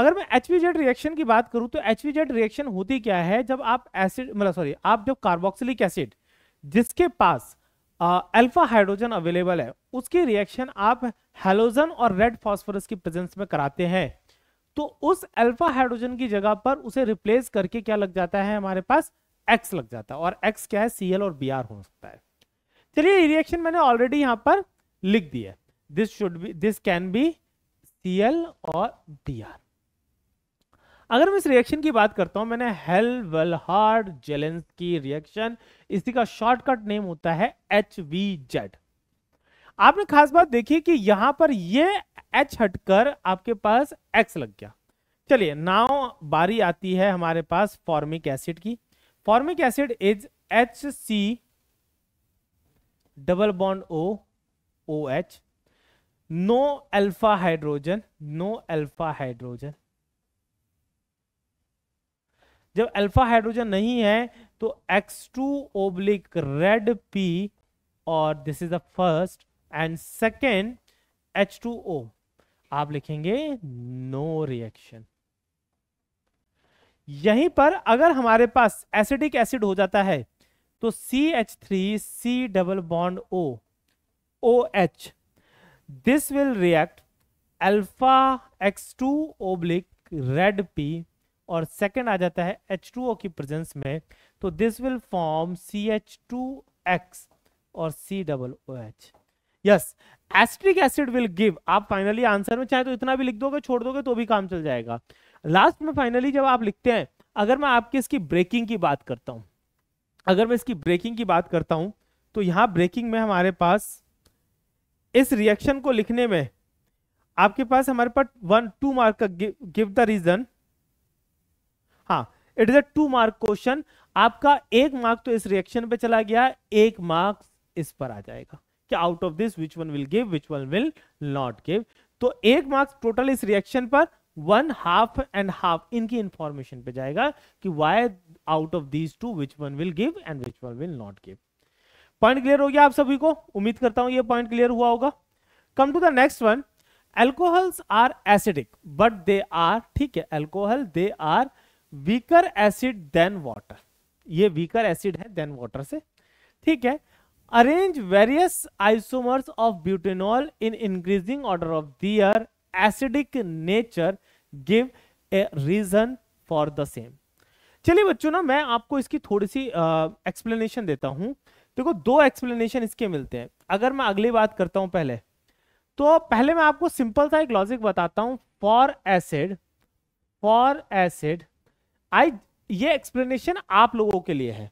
अगर मैं एच रिएक्शन की बात करूं तो एच रिएक्शन होती क्या है जब आप एसिड मतलब सॉरी आप जब कार्बोक्सिलिक एसिड जिसके पास अल्फा हाइड्रोजन अवेलेबल है उसकी रिएक्शन आप हेलोजन और रेड फॉस्फोरस की प्रेजेंस में कराते हैं तो उस अल्फा हाइड्रोजन की जगह पर उसे रिप्लेस करके क्या लग जाता है हमारे पास एक्स लग जाता है और एक्स क्या है सी और बी हो सकता है चलिए रिएक्शन मैंने ऑलरेडी यहाँ पर लिख दी है this should be this can be C और बी आर अगर मैं इस रिएक्शन की बात करता हूं मैंने हेल हार्ड जेलेंस की रिएक्शन इसी का शॉर्टकट नेम होता है एच वी जेड आपने खास बात देखी कि यहां पर ये एच हटकर आपके पास एक्स लग गया चलिए नाव बारी आती है हमारे पास फॉर्मिक एसिड की formic acid is H C double bond O O H no alpha hydrogen no alpha hydrogen जब अल्फा हाइड्रोजन नहीं है तो X two oblique red P और this is the first and second H two O आप लिखेंगे no reaction यहीं पर अगर हमारे पास एसिडिक एसिड acid हो जाता है तो C H three C double bond O O H this will react alpha X two oblique red P और सेकेंड आ जाता है एच टू ओ की प्रेजेंस में तो this will form C H two X और C double O H yes एस्ट्रिक acid will give आप फाइनली आंसर में चाहे तो इतना भी लिख दोगे छोड़ दोगे तो भी काम चल जाएगा लास्ट में फाइनली जब आप लिखते हैं अगर मैं आपकी इसकी ब्रेकिंग की बात करता हूं अगर मैं इसकी ब्रेकिंग की बात करता हूं तो यहां ब्रेकिंग में हमारे पास इस रिएक्शन को लिखने में आपके पास हमारे पास वन टू मार्क का गिव द रीजन हाँ it is a two mark question आपका एक मार्क तो इस रिएक्शन पे चला गया एक मार्क इस पर आ जाएगा क्या out of this which one will give which one will not give तो एक मार्क्स टोटल इस रिएक्शन पर वन हाफ एंड हाफ इनकी इंफॉर्मेशन पे जाएगा कि why out of these two which one will give and which one will not give point clear हो गया आप सभी को उम्मीद करता हूं ये पॉइंट क्लियर हुआ होगा come to the next one alcohols are acidic but they are ठीक है alcohol they are weaker acid than water ये वीकर एसिड है देन वाटर से ठीक है arrange various isomers of butanol in increasing order of their acidic nature give a reason for the same चलिए बच्चों ना मैं आपको इसकी थोड़ी सी एक्सप्लेनेशन uh, देता हूं देखो दो एक्सप्लेनेशन इसके मिलते हैं अगर मैं अगली बात करता हूं पहले तो पहले मैं आपको सिंपल सा एक लॉजिक बताता हूं for acid for acid I ये एक्सप्लेनेशन आप लोगों के लिए है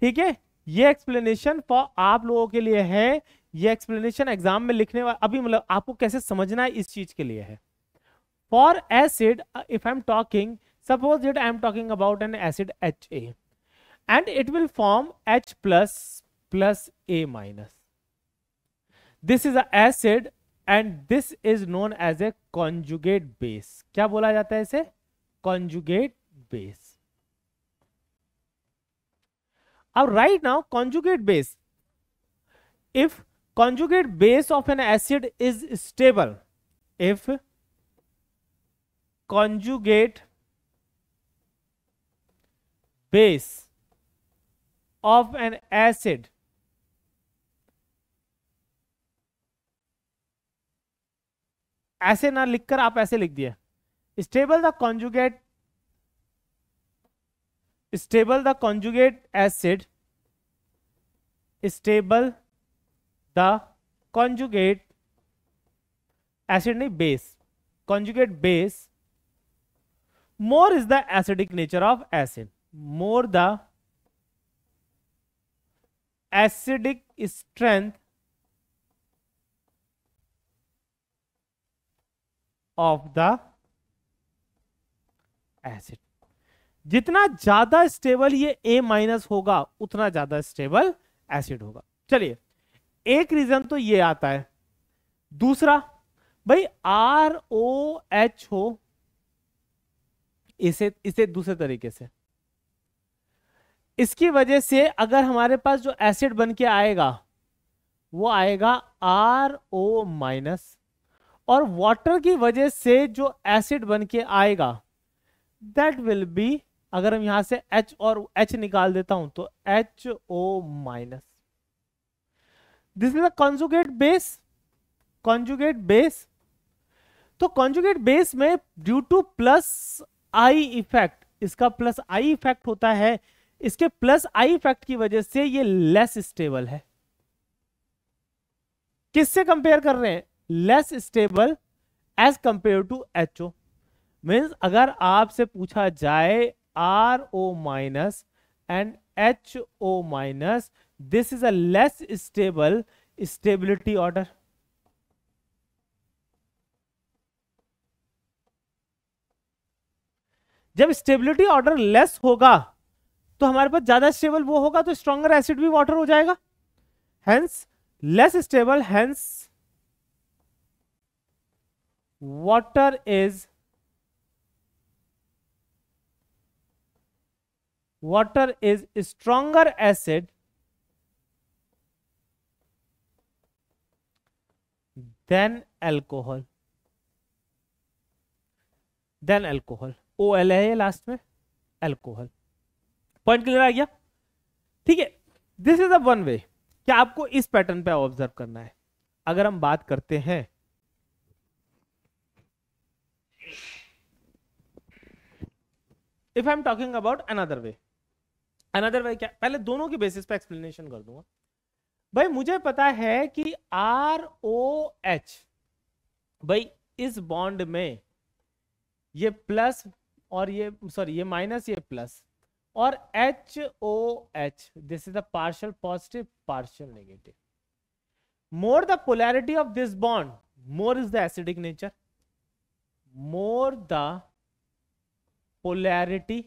ठीक है ये एक्सप्लेनेशन फॉर आप लोगों के लिए है ये एक्सप्लेनेशन एग्जाम में लिखने वाले अभी मतलब आपको कैसे समझना है इस चीज के लिए है for acid if I am talking suppose it I am talking about an acid H A and it will form H plus plus A minus this is acid and this is known as a conjugate base क्या बोला जाता है इसे conjugate base अब right now conjugate base if conjugate base of an acid is stable if conjugate base of an acid ऐसे ना लिखकर आप ऐसे लिख दिए stable the conjugate stable the conjugate acid stable the conjugate acid नहीं base conjugate base more is the acidic nature of acid more the acidic strength of the acid जितना ज्यादा स्टेबल ये ए माइनस होगा उतना ज्यादा स्टेबल एसिड होगा चलिए एक रीजन तो ये आता है दूसरा भाई आर ओ एच हो इसे इसे दूसरे तरीके से इसकी वजह से अगर हमारे पास जो एसिड बन के आएगा वो आएगा आर ओ माइनस और वाटर की वजह से जो एसिड बन के आएगा दैट विल बी अगर हम यहां से H और H निकाल देता हूं तो H O minus this is conjugate base conjugate base तो कॉन्जुगेट बेस में due to plus I effect इसका प्लस आई इफेक्ट होता है इसके प्लस आई इफेक्ट की वजह से ये लेस स्टेबल है किससे कंपेयर कर रहे हैं less stable as compare to H O means अगर आपसे पूछा जाए R O minus H O minus this is a less stable stability order जब स्टेबिलिटी ऑर्डर लेस होगा तो हमारे पास ज्यादा स्टेबल वो होगा तो स्ट्रॉन्गर एसिड भी वाटर हो जाएगा hence less stable hence water is water is stronger acid than alcohol than alcohol O L है लास्ट में एल्कोहल पॉइंट क्लियर आ गया ठीक है this is a one way क्या आपको इस पैटर्न पे ऑब्जर्व करना है अगर हम बात करते हैं if i'm talking about another way another way क्या पहले दोनों के बेसिस पे एक्सप्लेनेशन कर दूंगा भाई मुझे पता है कि आर ओ एच भाई इस बॉन्ड में ये प्लस और ये सॉरी ये माइनस ये प्लस और H O H this is the partial positive partial negative more the polarity of this bond more is the acidic nature more the polarity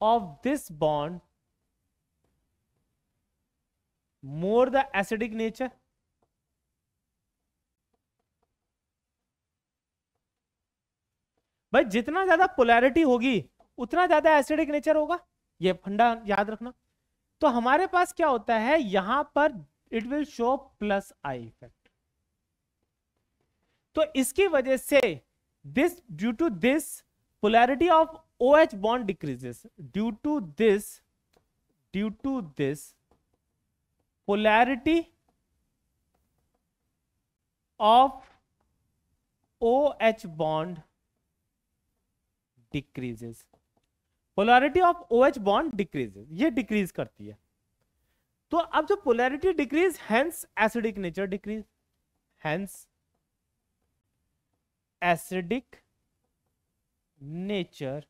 of this bond more the acidic nature भाई जितना ज्यादा polarity होगी उतना ज्यादा acidic nature होगा ये फंडा याद रखना तो हमारे पास क्या होता है यहां पर it will show plus I effect तो इसकी वजह से this due to this polarity of OH bond decreases. Due to this, due to this, polarity of OH bond decreases. Polarity of O H bond decreases ये decrease करती है तो अब जो polarity decrease hence acidic nature decrease hence acidic nature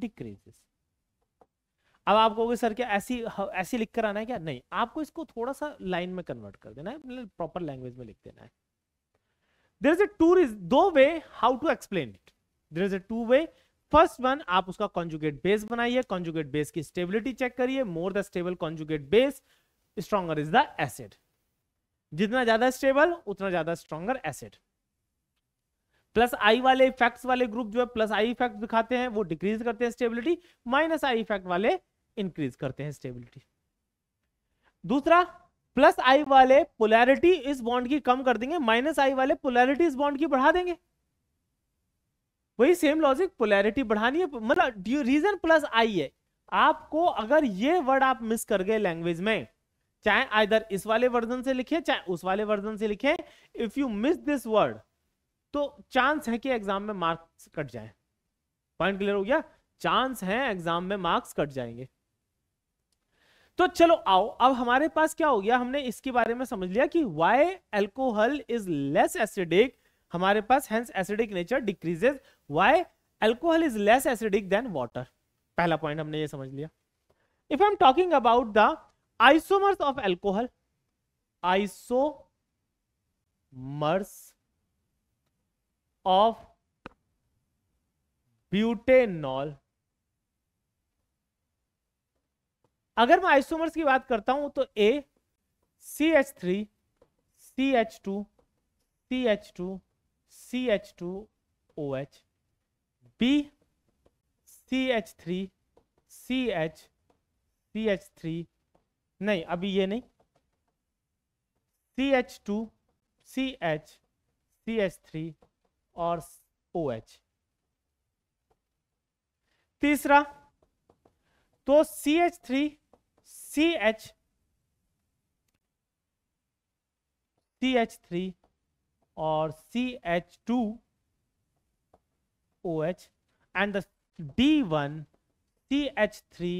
decreases अब आप कहोगे sir क्या ऐसी ऐसी लिख कर आना है क्या नहीं आपको इसको थोड़ा सा लाइन में कन्वर्ट कर देना है प्रॉपर मतलब लैंग्वेज में लिख देना है देर इज ए टू रीज दो way how to explain it there is a two way first one आप उसका कॉन्जुगेट बेस बनाइए कॉन्जुगेट बेस की स्टेबिलिटी चेक करिए more the stable conjugate base stronger is the acid जितना ज्यादा स्टेबल उतना ज्यादा स्ट्रॉगर एसिड प्लस आई वाले इफेक्ट्स वाले ग्रुप जो है प्लस आई इफेक्ट दिखाते हैं वो डिक्रीज करते हैं स्टेबिलिटी माइनस आई इफेक्ट वाले इंक्रीज करते हैं स्टेबिलिटी दूसरा प्लस आई वाले पोलैरिटी इस बॉन्ड की कम कर देंगे माइनस आई वाले पोलैरिटी इस बॉन्ड की बढ़ा देंगे वही सेम लॉजिक पोलैरिटी बढ़ानी है मतलब रीजन प्लस आई है आपको अगर ये वर्ड आप मिस कर गए लैंग्वेज में चाहे आइधर इस वाले वर्जन से लिखे चाहे उस वाले वर्जन से लिखे if you miss this word तो चांस है कि एग्जाम में मार्क्स कट जाए पॉइंट क्लियर हो गया चांस है एग्जाम में मार्क्स कट जाएंगे तो चलो आओ अब हमारे पास क्या हो गया हमने इसके बारे में समझ लिया कि why alcohol is less acidic हमारे पास hence acidic nature decreases why alcohol is less acidic than water पहला पॉइंट हमने ये समझ लिया if I am talking about the isomers of alcohol isomers of butanol अगर मैं आइसोमर्स की बात करता हूं तो A C H three C H two C H two C H two O H B C H three C H C H three नहीं अभी ये नहीं C H two C H C H three और O H तीसरा तो C H three C H C H three और C H two O H and the D one C H three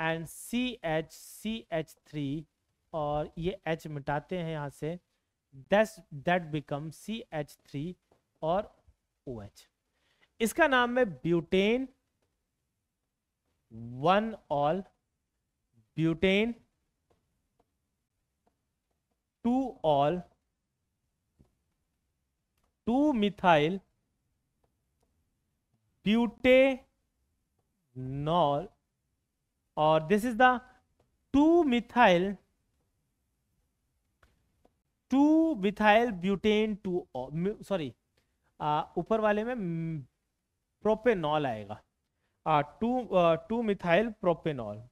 and C H C H three और ये H मिटाते हैं यहां से that become C H three और O OH. H इसका नाम है butane one ol butane two ol two methyl butanol और this is the two methyl two methyl butane two sorry ऊपर वाले में प्रोपेनॉल आएगा ah, two ah, two methyl propanol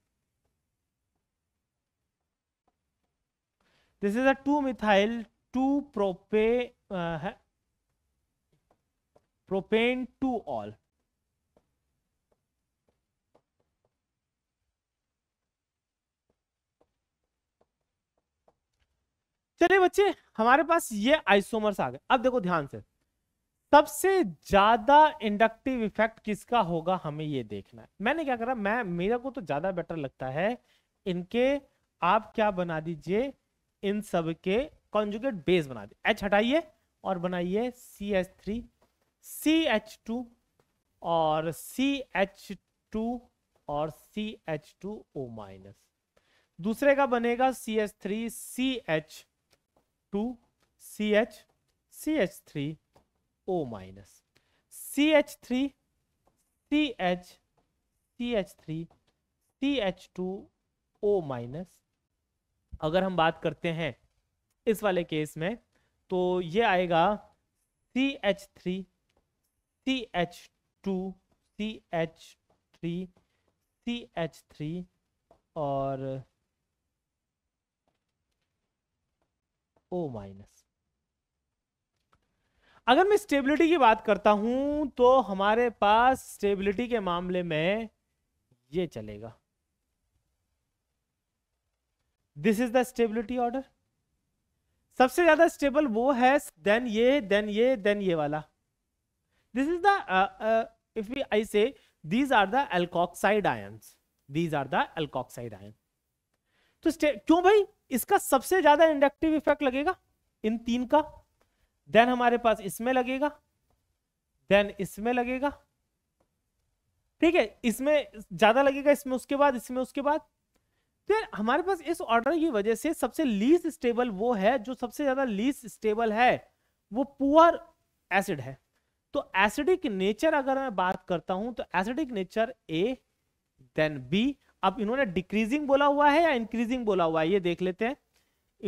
this is a two methyl two प्रोपे है propane to all चलिए बच्चे हमारे पास ये आइसोमर्स आ गए अब देखो ध्यान से सबसे ज्यादा इंडक्टिव इफेक्ट किसका होगा हमें ये देखना है मैंने क्या करा मैं मेरा को तो ज्यादा बेटर लगता है इनके आप क्या बना दीजिए इन सब के कॉन्जुगेट बेस बना दीजिए एच हटाइए और बनाइए C H three C H two और सी एच टू और C H two O minus दूसरे का बनेगा C H three C H two C H C H three O minus C H three C H C H three C H two O minus अगर हम बात करते हैं इस वाले केस में तो ये आएगा C H three C H two C H three C H three और ओ माइनस अगर मैं स्टेबिलिटी की बात करता हूं तो हमारे पास स्टेबिलिटी के मामले में ये चलेगा this is the stability order सबसे ज्यादा स्टेबल वो है देन ये देन ये देन ये वाला this is the if we I say these are the alkoxide ions these are the alkoxide ion तो क्यों भाई इसका सबसे ज्यादा इंडक्टिव इफेक्ट लगेगा इन तीन का देन हमारे पास इसमें लगेगा देन इसमें लगेगा ठीक है इसमें ज्यादा लगेगा इसमें उसके बाद इसमें उसके बाद तो हमारे पास इस ऑर्डर की वजह से सबसे लीस्ट स्टेबल वो है जो सबसे ज्यादा लीस्ट स्टेबल है वो पुअर एसिड है तो एसिडिक नेचर अगर मैं बात करता हूं तो acidic nature A than B अब इन्होंने डिक्रीजिंग बोला हुआ है या इंक्रीजिंग बोला हुआ है ये देख लेते हैं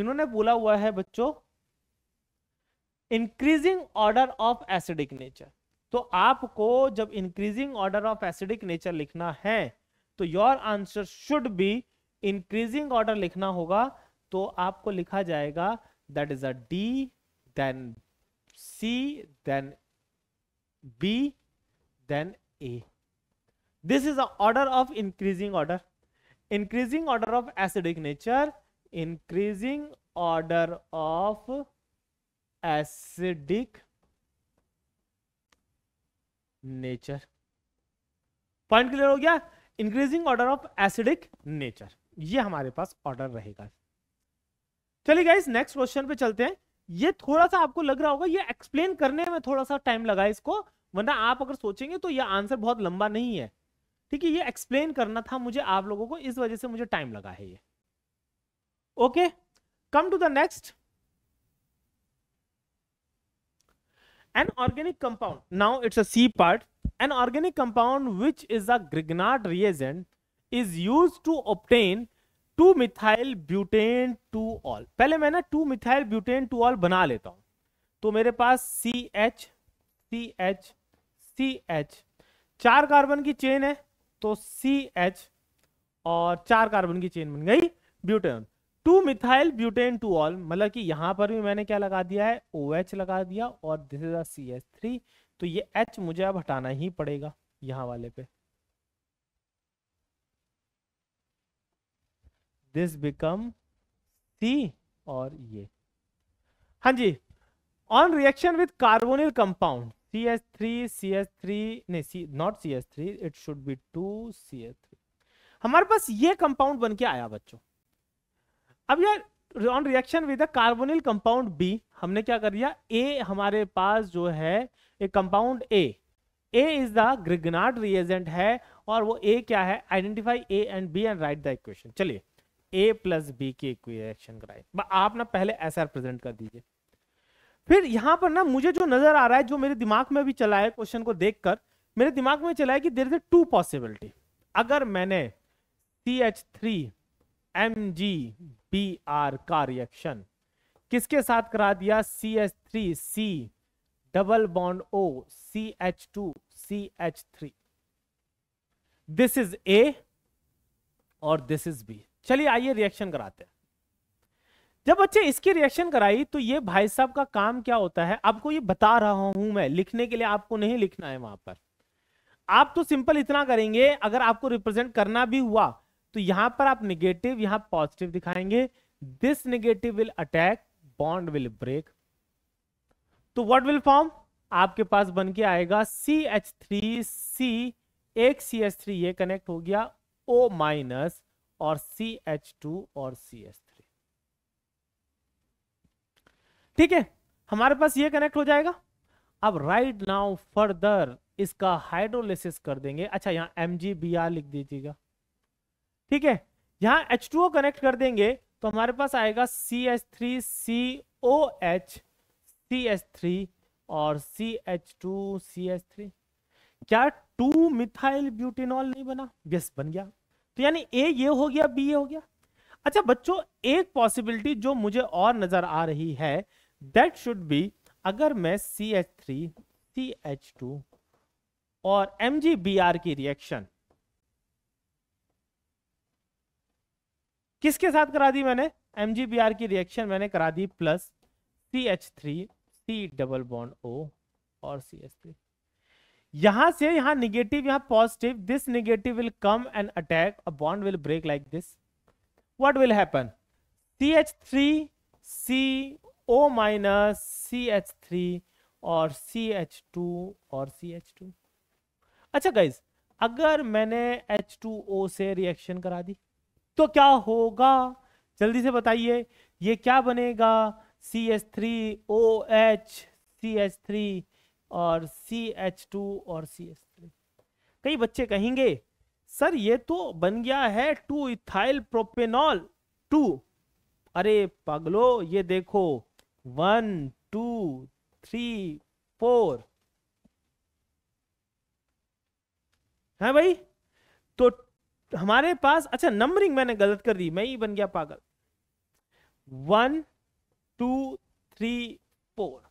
इन्होंने बोला हुआ है बच्चों increasing order of acidic nature तो आपको जब increasing order of acidic nature लिखना है तो your answer should be increasing order लिखना होगा तो आपको लिखा जाएगा that is a D than C than B than A this is the of increasing order increasing order of acidic nature increasing order of acidic nature point clear हो गया increasing order of acidic nature ये हमारे पास order रहेगा चलिए guys next question पे चलते हैं ये थोड़ा सा आपको लग रहा होगा ये एक्सप्लेन करने में थोड़ा सा टाइम लगा इसको वरना आप अगर सोचेंगे तो ये आंसर बहुत लंबा नहीं है ठीक है ये एक्सप्लेन करना था मुझे आप लोगों को इस वजह से मुझे टाइम लगा है ये okay come to the next an organic compound now it's a c part an organic compound which is a grignard reagent is used to obtain two methyl butane two all pehle main na two methyl butane two all bana leta hu to mere paas ch ch ch char carbon ki chain hai to ch aur char carbon ki chain ban gayi butane two methyl butane two ol मतलब कि यहां पर भी मैंने क्या लगा दिया है ओ OH लगा दिया और this is C H three तो ये H मुझे अब हटाना ही पड़ेगा यहाँ वाले पे दिस बिकम सी और ये हाँ जी on reaction with carbonyl compound C S three C S three नहीं C not C S three it should be two C S three हमारे पास ये कंपाउंड बन के आया बच्चों अब यार on reaction with carbonyl compound B हमने क्या कर दिया ए हमारे पास जो है एक compound A A is the Grignard reagent है और वो ए क्या है identify A and B and write the equation चलिए ए प्लस बी के इक्वेशन कराए आप ना पहले ऐसा प्रेजेंट कर दीजिए फिर यहां पर ना मुझे जो नजर आ रहा है जो मेरे दिमाग में भी चला है क्वेश्चन को देखकर मेरे दिमाग में चला है कि there is a two possibility अगर मैंने C H three M G B R का रिएक्शन किसके साथ करा दिया C H three C double bond O C H two C H three this is A और दिस इज बी चलिए आइए रिएक्शन कराते हैं जब बच्चे इसकी रिएक्शन कराई तो ये भाई साहब का काम क्या होता है आपको ये बता रहा हूं मैं लिखने के लिए आपको नहीं लिखना है वहां पर आप तो सिंपल इतना करेंगे अगर आपको रिप्रेजेंट करना भी हुआ तो यहां पर आप निगेटिव यहां पॉजिटिव दिखाएंगे this negative will attack bond will break तो व्हाट विल फॉर्म आपके पास बन के आएगा सी एच थ्री सी एक सी एच थ्री ये कनेक्ट हो गया ओ माइनस और सी एच टू और सी एच थ्री ठीक है हमारे पास ये कनेक्ट हो जाएगा अब राइट नाउ फर्दर इसका हाइड्रोलिसिस कर देंगे अच्छा यहां एम जी बी आर लिख दीजिएगा ठीक है यहाँ एच टू ओ कनेक्ट कर देंगे तो हमारे पास आएगा C H three C O H C H three और C H two C H three क्या टू मिथाइल ब्यूटेनॉल नहीं बना यस बन गया तो यानी ए ये हो गया बी ये हो गया अच्छा बच्चों एक पॉसिबिलिटी जो मुझे और नजर आ रही है दैट शुड बी अगर मैं C H three C H two और एम जी बी आर की रिएक्शन किसके साथ करा दी मैंने एम की रिएक्शन मैंने करा दी plus C H three C double bond O और सी एच थ्री यहां से यहां निगेटिव यहां positive this negative will come and attack a bond will break like this what will happen C H three C O minus C H three और C H two और C H two अच्छा guys अगर मैंने H two ओ से reaction करा दी तो क्या होगा जल्दी से बताइए ये क्या बनेगा C H three O H C H three और सी एच टू और सी एच थ्री कई बच्चे कहेंगे सर ये तो बन गया है टू इथाइल प्रोपेनॉल टू अरे पगलो ये देखो वन टू थ्री फोर है भाई तो हमारे पास अच्छा नंबरिंग मैंने गलत कर दी मैं ही बन गया पागल one two three four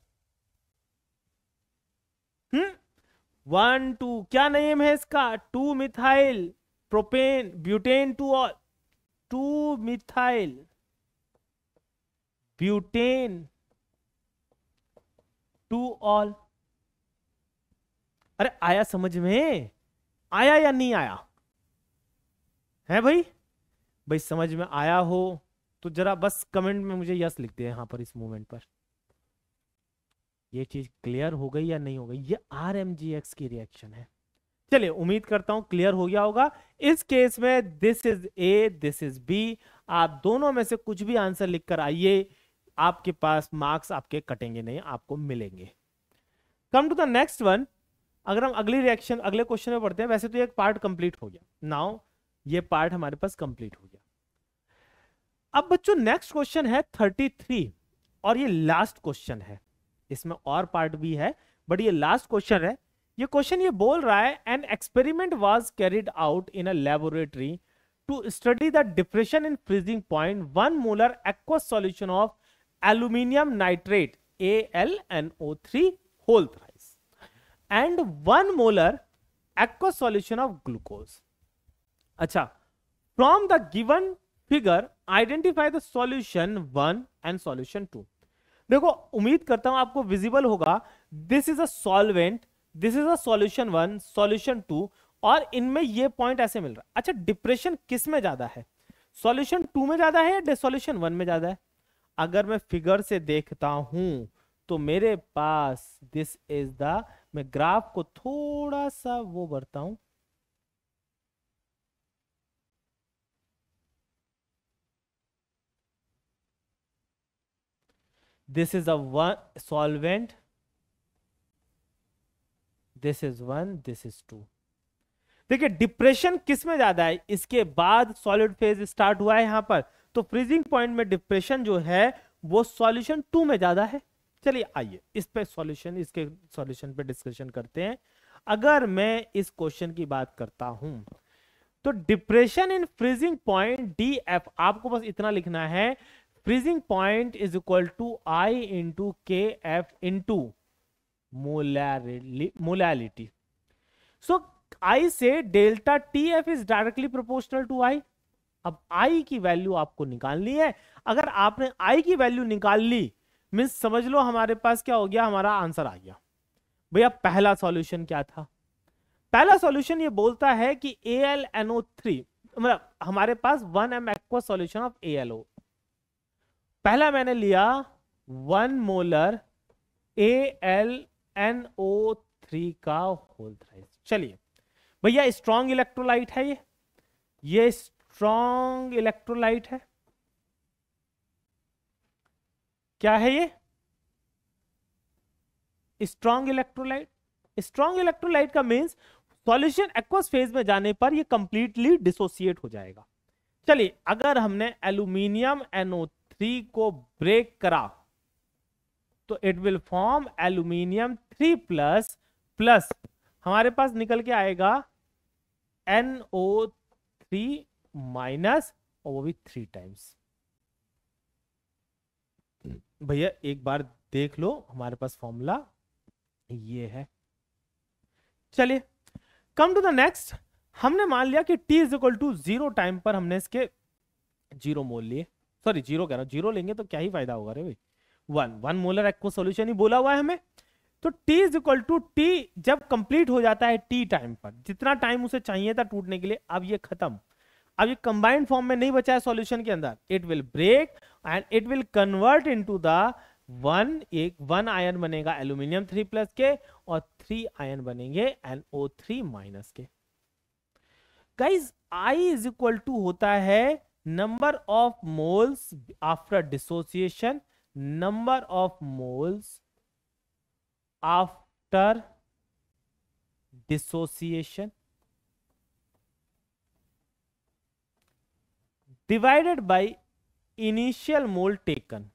hmm one two क्या नेम है इसका two methyl propane butane two ol two methyl butane two ol अरे आया समझ में आया या नहीं आया है भाई भाई समझ में आया हो तो जरा बस कमेंट में मुझे यस लिख दे यहाँ पर इस मोमेंट पर ये चीज क्लियर हो गई या नहीं हो गई ये आर एम जी एक्स की रिएक्शन है चलिए उम्मीद करता हूं क्लियर हो गया होगा इस केस में this is A this is B आप दोनों में से कुछ भी आंसर लिखकर आइए आपके पास मार्क्स आपके कटेंगे नहीं आपको मिलेंगे come to the next one अगर हम अगली रिएक्शन अगले क्वेश्चन में पढ़ते हैं वैसे तो एक पार्ट कंप्लीट हो गया नाउ ये पार्ट हमारे पास कंप्लीट हो गया अब बच्चों नेक्स्ट क्वेश्चन है 33 और ये लास्ट क्वेश्चन है इसमें और पार्ट भी है बट ये लास्ट क्वेश्चन है ये क्वेश्चन ये बोल रहा है an experiment was carried out in a laboratory to study the depression in freezing point one molar aqueous solution of aluminium nitrate A L N O three whole thrice and one molar aqueous solution of glucose अच्छा from the given figure identify the solution one and solution two देखो उम्मीद करता हूं आपको visible होगा this is a solvent this is a solution one solution to और इनमें ये पॉइंट ऐसे मिल रहा है अच्छा डिप्रेशन किस में ज्यादा है सॉल्यूशन टू में ज्यादा है या सॉल्यूशन वन में ज्यादा है अगर मैं फिगर से देखता हूं तो मेरे पास दिस इज द मैं ग्राफ को थोड़ा सा वो बढ़ता हूं this is a one solvent this is one this is two देखिए डिप्रेशन किस में ज्यादा है इसके बाद सॉलिड फेज स्टार्ट हुआ है यहां पर तो फ्रीजिंग पॉइंट में डिप्रेशन जो है वो सॉल्यूशन टू में ज्यादा है चलिए आइए इस पे सॉल्यूशन इसके सॉल्यूशन पे डिस्कशन करते हैं अगर मैं इस क्वेश्चन की बात करता हूं तो depression in freezing point D F आपको बस इतना लिखना है freezing point is equal to I into K F into molality so I say delta T F is directly proportional to I अब आई की वैल्यू आपको निकालनी है अगर आपने आई की वैल्यू निकाल ली मीन्स समझ लो हमारे पास क्या हो गया हमारा आंसर आ गया भैया पहला सॉल्यूशन क्या था पहला सॉल्यूशन ये बोलता है कि ए एल एनओ थ्री मतलब हमारे पास one M aqua solution of A L O पहला मैंने लिया one molar A L N O three का होल थ्राइस चलिए भैया स्ट्रॉन्ग इलेक्ट्रोलाइट है ये ये स्ट्रॉन्ग इलेक्ट्रोलाइट है क्या है ये स्ट्रॉन्ग इलेक्ट्रोलाइट स्ट्रॉन्ग इलेक्ट्रोलाइट का मीन्स सॉल्यूशन एक्वस फेज में जाने पर ये कंप्लीटली डिसोसिएट हो जाएगा चलिए अगर हमने एल्यूमिनियम एनओ थ्री को ब्रेक करा तो it will form aluminium three plus plus हमारे पास निकल के आएगा एनओ थ्री माइनस और वो भी थ्री टाइम्स भैया एक बार देख लो हमारे पास फॉर्मूला ये है चलिए कम टू द नेक्स्ट हमने मान लिया कि T is equal to zero time पर हमने इसके जीरो मोल लिए सॉरी जीरो कह रहा हूँ जीरो लेंगे तो क्या ही फायदा होगा रे भाई one one molar aqueous solution ही बोला हुआ है हमें तो t is equal to T जब कंप्लीट हो जाता है t टाइम पर जितना टाइम उसे चाहिए था टूटने के लिए अब ये खत्म अब ये कंबाइंड फॉर्म में नहीं बचा है सॉल्यूशन के अंदर it will break and it will convert into the one एक वन आयन बनेगा एल्यूमिनियम थ्री प्लस के और थ्री आयन बनेंगे एन ओ थ्री माइनस के guys I is equal to होता है number of moles after dissociation number of moles after dissociation divided by initial mole taken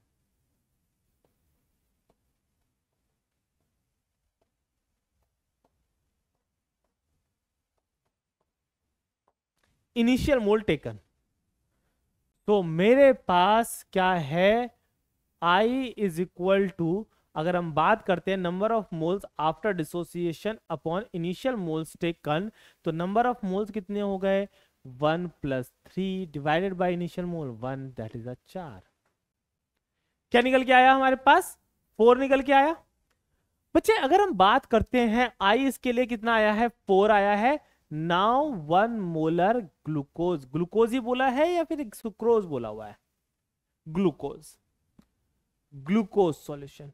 initial mole taken तो मेरे पास क्या है आई इज इक्वल टू अगर हम बात करते हैं number of moles after dissociation upon initial moles taken तो नंबर ऑफ मोल्स कितने हो गए one plus three divided by initial mole one that is a चार क्या निकल के आया हमारे पास फोर निकल के आया बच्चे अगर हम बात करते हैं आई इसके लिए कितना आया है फोर आया है now one molar glucose glucose ही बोला है या फिर सुक्रोज बोला हुआ है glucose glucose solution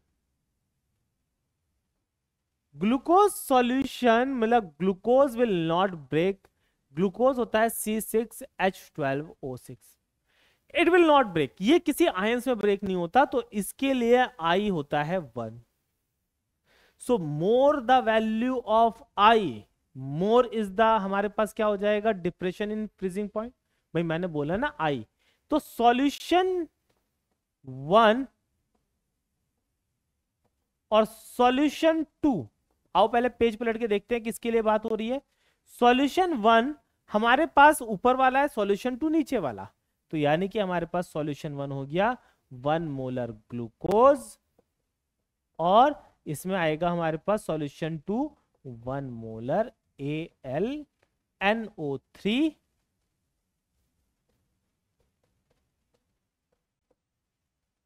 glucose solution मतलब glucose will not break glucose होता है C six H twelve O six it will not break ये किसी आयंस में ब्रेक नहीं होता तो इसके लिए आई होता है one so more the value of I more is the हमारे पास क्या हो जाएगा डिप्रेशन इन फ्रीजिंग पॉइंट भाई मैंने बोला ना आई तो सॉल्यूशन वन और सॉल्यूशन टू आओ पहले पेज पलट के देखते हैं किसके लिए बात हो रही है सॉल्यूशन वन हमारे पास ऊपर वाला है सॉल्यूशन टू नीचे वाला तो यानी कि हमारे पास सॉल्यूशन वन हो गया वन मोलर ग्लूकोज और इसमें आएगा हमारे पास solution two one molar A L N O three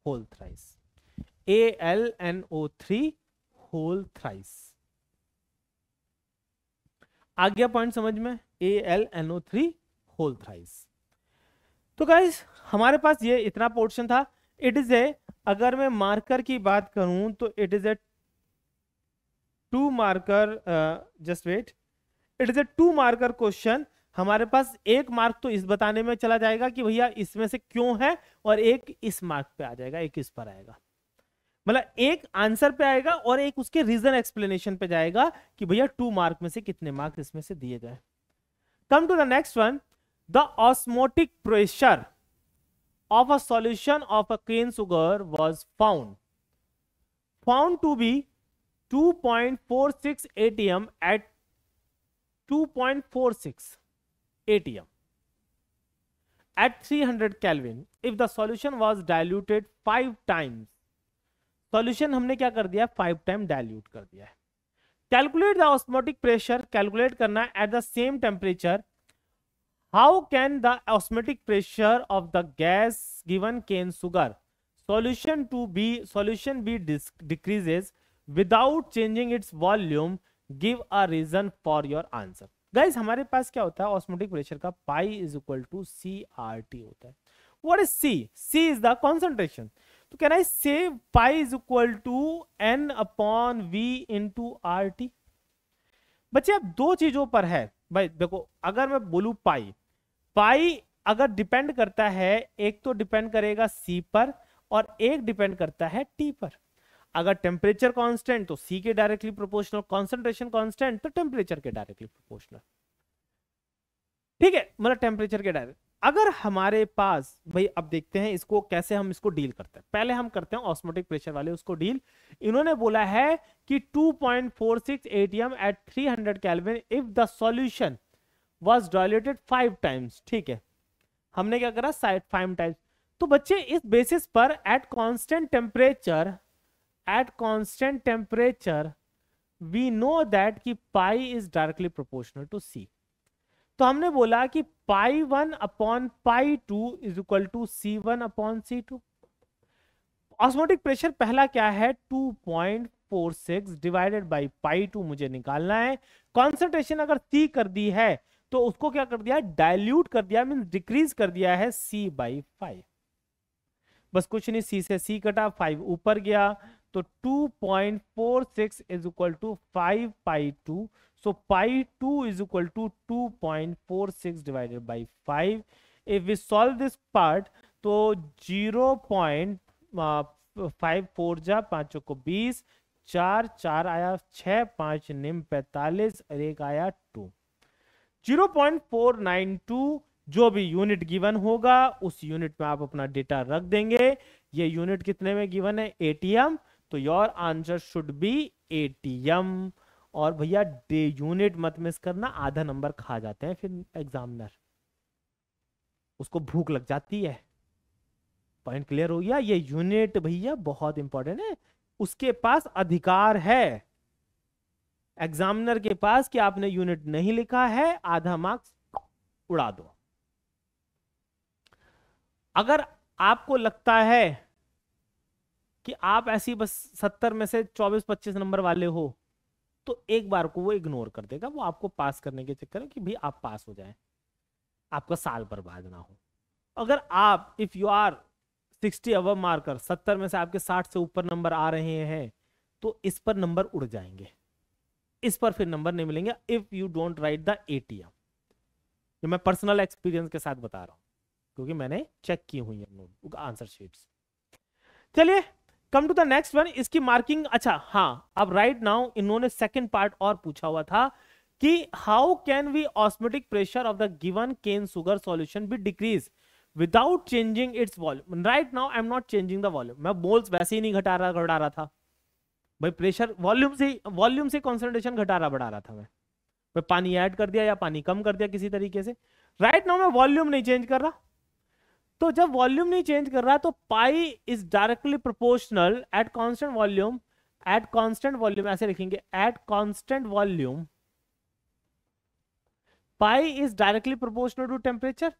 whole thrice A L N O three whole thrice आ गया पॉइंट समझ में A L N O three whole thrice तो गाइज हमारे पास ये इतना पोर्शन था इट इज ए अगर मैं मार्कर की बात करूं तो it is a two marker just wait it is a two marker question हमारे पास एक मार्क तो इस बताने में चला जाएगा कि भैया इसमें से क्यों है और एक इस मार्क पे आ जाएगा एक इस पर आएगा मतलब एक आंसर पे आएगा और एक उसके रीजन एक्सप्लेनेशन पे जाएगा कि भैया टू मार्क में से कितने मार्क इसमें से दिए गए come to the next one the osmotic pressure of a solution of a cane sugar was found found to be 2.46 atm at two 2.46 atm at 300 kelvin if the solution was diluted 5 times solution हमने क्या कर दिया five time dilute कर दिया है calculate the osmotic pressure calculate करना at the same temperature how can the osmotic pressure of the gas given cane sugar solution to be solution B decreases without changing its volume give a reason for your answer guys हमारे पास क्या होता है osmotic pressure का pi is equal to C R T होता है what is C C is the concentration तो can I से पाई is equal to N upon V into R T बच्चे अब दो चीजों पर है भाई देखो अगर मैं बोलू पाई पाई अगर डिपेंड करता है एक तो डिपेंड करेगा सी पर और एक डिपेंड करता है टी पर अगर टेम्परेचर कांस्टेंट तो सी के डायरेक्टली प्रोपोर्शनल कॉन्सेंट्रेशन कांस्टेंट तो टेम्परेचर के डायरेक्टली प्रोपोर्शनल ठीक है मतलब टेम्परेचर के डायरेक्ट अगर हमारे पास भाई अब देखते हैं इसको कैसे हम इसको डील करते हैं पहले हम करते हैं ऑस्मोटिक प्रेशर वाले उसको डील इन्होंने बोला है कि 2.46 point four six at three hundred kelvin if the solution was dilated five times ठीक है हमने क्या करा फाइव टाइम्स तो बच्चे इस बेसिस पर at constant temperature at constant temperature we know that कि pi is directly proportional to C तो हमने बोला कि pi one upon pi two is equal to C one upon C two osmotic pressure पहला क्या है 2.46 divided by pi to मुझे निकालना है कॉन्सेंट्रेशन अगर सी कर दी है तो उसको क्या कर दिया डायल्यूट कर दिया मीन डिक्रीज कर दिया है सी बाई फाइव बस कुछ नहीं सी से सी कटा फाइव ऊपर गया तो 2.46 is equal to five pi two so pi two is equal to two point four six divided by five if we solve this part तो जीरो पॉइंट फाइव फोर जा पांचों को बीस चार चार आया छः पाँच निम पैंतालीस और एक आया two zero point four nine two जो भी यूनिट गिवन होगा उस यूनिट में आप अपना डेटा रख देंगे ये यूनिट कितने में गिवन है एटीएम तो your answer should be ATM और भैया डे यूनिट मत मिस करना आधा नंबर खा जाते हैं फिर एग्जामिनर उसको भूख लग जाती है पॉइंट क्लियर हो गया ये यूनिट भैया बहुत इंपॉर्टेंट है उसके पास अधिकार है एग्जामिनर के पास कि आपने यूनिट नहीं लिखा है आधा मार्क्स उड़ा दो अगर आपको लगता है कि आप ऐसी बस सत्तर में से चौबीस पच्चीस नंबर वाले हो तो एक बार को वो इग्नोर कर देगा वो आपको पास करने के चक्कर में कि भाई आप पास हो जाए आपका साल बर्बाद ना हो अगर आप if you are sixty hour marker सत्तर में से आपके साठ से ऊपर नंबर आ रहे हैं तो इस पर नंबर उड़ जाएंगे इस पर फिर नंबर नहीं मिलेंगे if you don't write the A T M ये मैं पर्सनल एक्सपीरियंस के साथ बता रहा हूँ क्योंकि मैंने चेक की हुई है आंसर शीट्स चलिए come to the next one इसकी मार्किंग अच्छा हाँ अब राइट नाउ इन्होंने सेकेंड पार्ट और पूछा हुआ था कि how can we osmotic pressure of the given cane sugar solution be decrease without changing its volume right now I am not changing the volume मैं बोल्स वैसे ही नहीं घटा रहा घटा रहा था भाई प्रेशर वॉल्यूम से वॉल्यूम से कॉन्सेंट्रेशन घटा रहा बढ़ा रहा था मैं भाई पानी ऐड कर दिया या पानी कम कर दिया किसी तरीके से राइट right नाउ मैं वॉल्यूम नहीं चेंज कर रहा तो जब वॉल्यूम नहीं चेंज कर रहा है तो pi is directly proportional at constant volume at constant volume ऐसे लिखेंगे at constant volume pi is directly proportional to temperature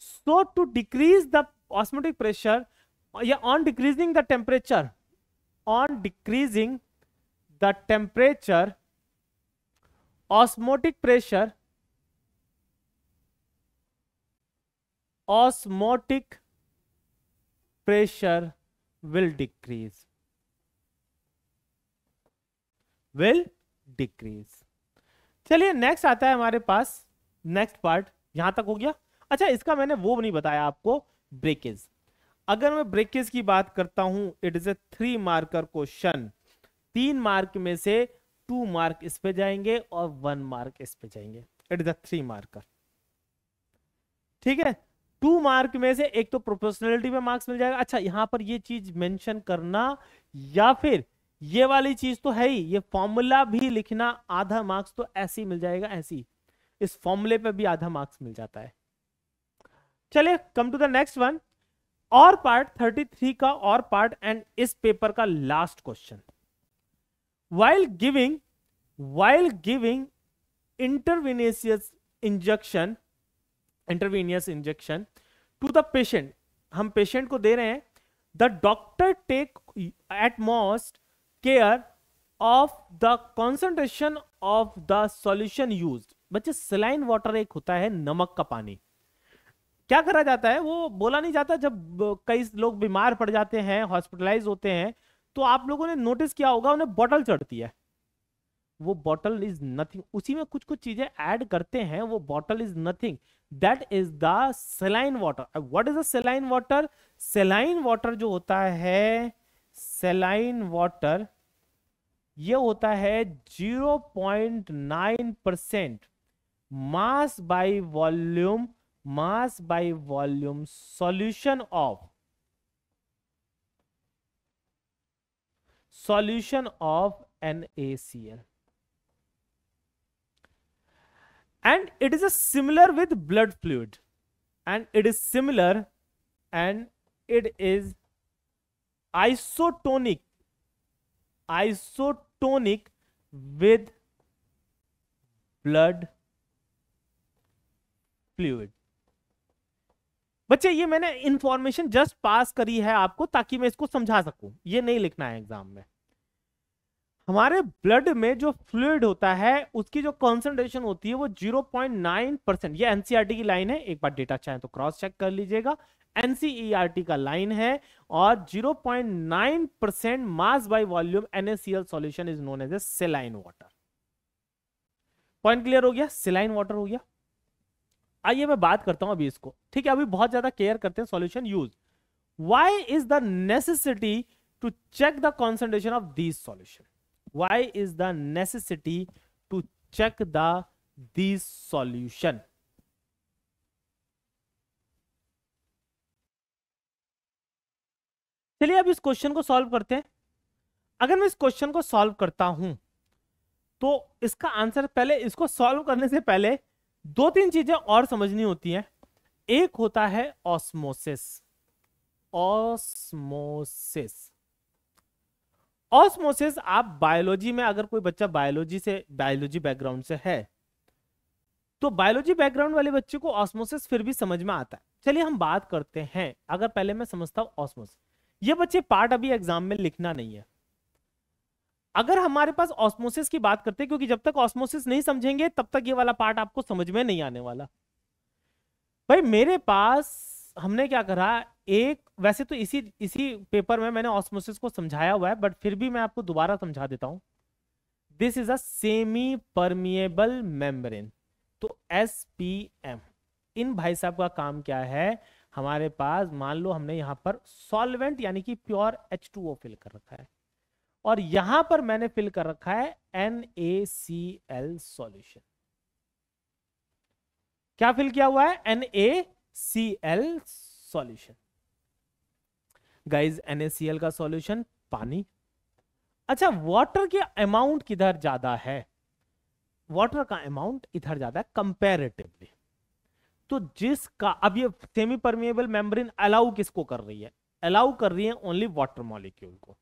so to decrease the osmotic pressure या on decreasing the temperature on decreasing the temperature osmotic pressure osmotic pressure will decrease will decrease चलिए next आता है हमारे पास next part यहां तक हो गया अच्छा इसका मैंने वो नहीं बताया आपको ब्रेकेज अगर मैं ब्रेकेज की बात करता हूं it is a three marker question तीन मार्क में से टू मार्क इस पे जाएंगे और वन मार्क इस पे जाएंगे it is a three marker ठीक है टू मार्क में से एक तो प्रोफेशनलिटी पे मार्क्स मिल जाएगा अच्छा यहां पर ये चीज मेंशन करना या फिर ये वाली चीज तो है ही ये फॉर्मूला भी लिखना आधा मार्क्स तो ऐसे ही मिल जाएगा ऐसी इस फॉर्मूले पे भी आधा मार्क्स मिल जाता है चलिए come to the next one और पार्ट 33 का और पार्ट एंड इस पेपर का last question while giving while giving intravenous injection intravenous injection to the patient हम पेशेंट को दे रहे हैं the doctor take utmost care of the concentration of the solution use बच्चे सिलाइन वाटर एक होता है नमक का पानी क्या करा जाता है वो बोला नहीं जाता जब कई लोग बीमार पड़ जाते हैं हॉस्पिटलाइज होते हैं तो आप लोगों ने नोटिस किया होगा उन्हें बॉटल चढ़ती है वो बॉटल इज नथिंग उसी में कुछ कुछ चीजें ऐड करते हैं वो bottle is nothing that is the saline water what is the saline water saline water जो होता है सेलाइन वाटर ये होता है 0.9 percent mass by volume mass by volume solution of solution of N A C L and it is a similar with blood fluid and it is similar and it is isotonic isotonic with blood fluid बच्चे ये मैंने information just पास करी है आपको ताकि मैं इसको समझा सकूं ये नहीं लिखना है एग्जाम में हमारे ब्लड में जो फ्लूड होता है उसकी जो कॉन्सेंट्रेशन होती है वो 0.9 परसेंट यह एनसीईआरटी की लाइन है एक बार डेटा चाहे तो क्रॉस चेक कर लीजिएगा एनसीईआरटी e का लाइन है और 0.9 percent mass by volume NaCl solution is known as a saline water point clear हो गया सिलाइन वाटर हो गया आइए मैं बात करता हूं अभी इसको ठीक है अभी बहुत ज्यादा केयर करते हैं solution use why is the necessity to check the concentration of these solution why is the necessity to check the these solution चलिए अब इस क्वेश्चन को सॉल्व करते हैं अगर मैं इस क्वेश्चन को सॉल्व करता हूं तो इसका आंसर पहले इसको सॉल्व करने से पहले दो तीन चीजें और समझनी होती हैं एक होता है ऑस्मोसिस ऑस्मोसिस ऑस्मोसिस आप बायोलॉजी में अगर कोई बच्चा बायोलॉजी से बायोलॉजी बैकग्राउंड से है तो बायोलॉजी बैकग्राउंड वाले बच्चे को ऑस्मोसिस फिर भी समझ में आता है चलिए हम बात करते हैं अगर पहले मैं समझता हूं ऑस्मोसिस ये बच्चे पार्ट अभी एग्जाम में लिखना नहीं है अगर हमारे पास ऑस्मोसिस की बात करते हैं क्योंकि जब तक ऑस्मोसिस नहीं समझेंगे तब तक ये वाला पार्ट आपको समझ में नहीं आने वाला भाई मेरे पास हमने क्या करा एक वैसे तो इसी इसी पेपर में मैंने ऑस्मोसिस को समझाया हुआ है बट फिर भी मैं आपको दोबारा समझा देता हूं this is a semi permeable membrane तो एस पी एम इन भाई साहब का काम क्या है हमारे पास मान लो हमने यहां पर सॉल्वेंट यानी कि pure H two O fill कर रखा है और यहां पर मैंने फिल कर रखा है N A C L solution क्या फिल किया हुआ है N A C L solution guys NaCl का सॉल्यूशन पानी अच्छा वाटर के अमाउंट किधर ज्यादा है वाटर का अमाउंट इधर ज्यादा है कंपेरेटिवली तो जिसका अब ये सेमी परमिएबल मेम्ब्रेन अलाउ किसको कर रही है अलाउ कर रही है ओनली वाटर मॉलिक्यूल को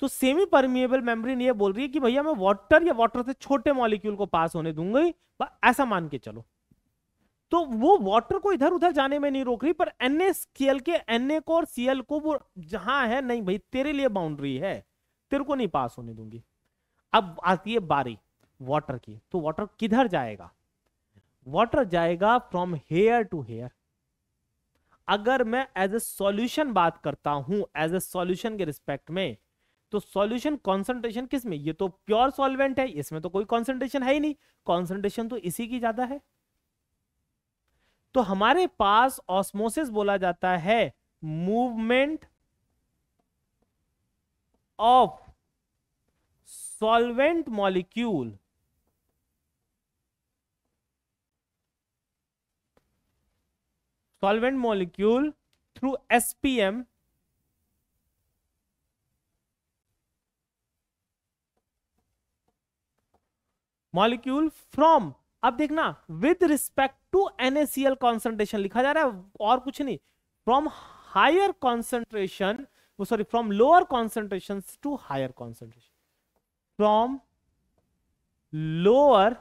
तो सेमी परमिएबल मेम्ब्रेन ये बोल रही है कि भैया मैं वाटर या वाटर से छोटे मॉलिक्यूल को पास होने दूंगी ऐसा मान के चलो तो वो वाटर को इधर उधर जाने में नहीं रोक रही पर एन के एन को और सीएल को वो जहां है नहीं भाई तेरे लिए बाउंड्री है तेरे को नहीं पास होने दूंगी अब आती है बारी वाटर की तो वाटर किधर जाएगा वाटर जाएगा फ्रॉम हेयर टू हेयर अगर मैं एज ए सॉल्यूशन बात करता हूं एज ए सॉल्यूशन के रिस्पेक्ट में तो सॉल्यूशन कॉन्सेंट्रेशन किस में ये तो प्योर सॉल्वेंट है इसमें तो कोई कॉन्सेंट्रेशन है ही नहीं कॉन्सेंट्रेशन तो इसी की ज्यादा है तो हमारे पास ऑस्मोसिस बोला जाता है movement of solvent molecule solvent molecule through SPM molecule from अब देखना with respect to NaCl concentration लिखा जा रहा है और कुछ नहीं from higher concentration sorry from lower concentration to higher concentration from lower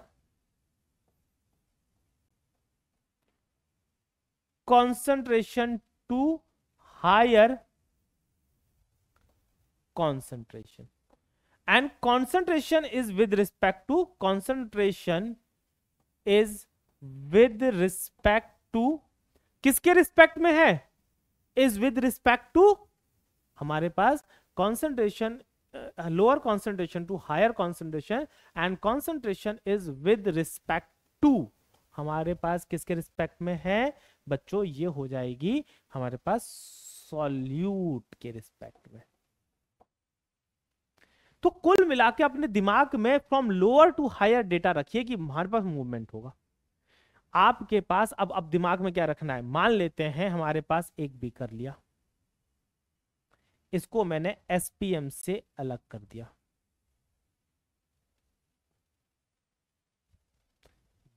concentration to higher concentration and concentration is with respect to concentration is with respect to किसके respect में है इज विद रिस्पेक्ट टू हमारे पास concentration lower concentration to higher concentration and concentration is with respect to हमारे पास किसके respect में है बच्चों ये हो जाएगी हमारे पास सॉल्यूट के रिस्पेक्ट में तो कुल मिला के अपने दिमाग में from lower to higher data रखिए कि हमारे पास मूवमेंट होगा आपके पास अब अब दिमाग में क्या रखना है मान लेते हैं हमारे पास एक बीकर कर लिया इसको मैंने एसपीएम से अलग कर दिया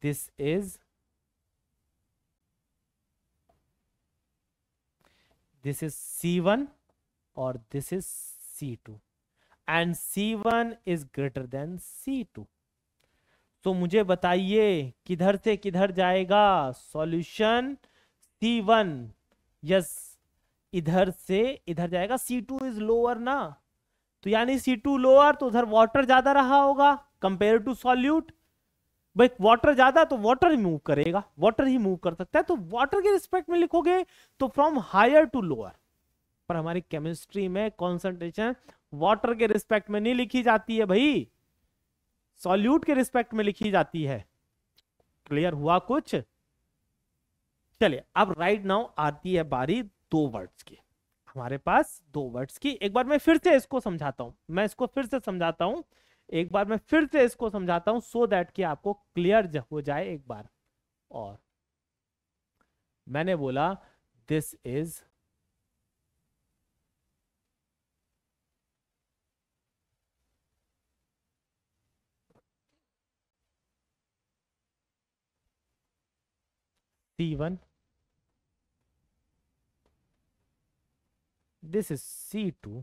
this is this is C one और this is C two and C one is greater than C two तो मुझे बताइए किधर से किधर जाएगा सॉल्यूशन सी वन यस इधर से इधर जाएगा सी टू इज लोअर ना तो यानी सी टू लोअर तो उधर वाटर ज्यादा रहा होगा कंपेयर टू सॉल्यूट भाई वाटर ज्यादा तो वाटर ही मूव करेगा वाटर ही मूव कर सकता है तो वाटर के रिस्पेक्ट में लिखोगे तो फ्रॉम हायर टू लोअर पर हमारी केमिस्ट्री में कॉन्सेंट्रेशन वाटर के रिस्पेक्ट में नहीं लिखी जाती है भाई सॉल्यूट के रिस्पेक्ट में लिखी जाती है क्लियर हुआ कुछ चलिए अब राइट नाउ आती है बारी दो वर्ड्स की हमारे पास दो वर्ड्स की एक बार मैं फिर से इसको समझाता हूं मैं इसको फिर से समझाता हूं एक बार मैं फिर से इसको समझाता हूं सो so दैट कि आपको क्लियर हो जाए एक बार और मैंने बोला this is one this is C two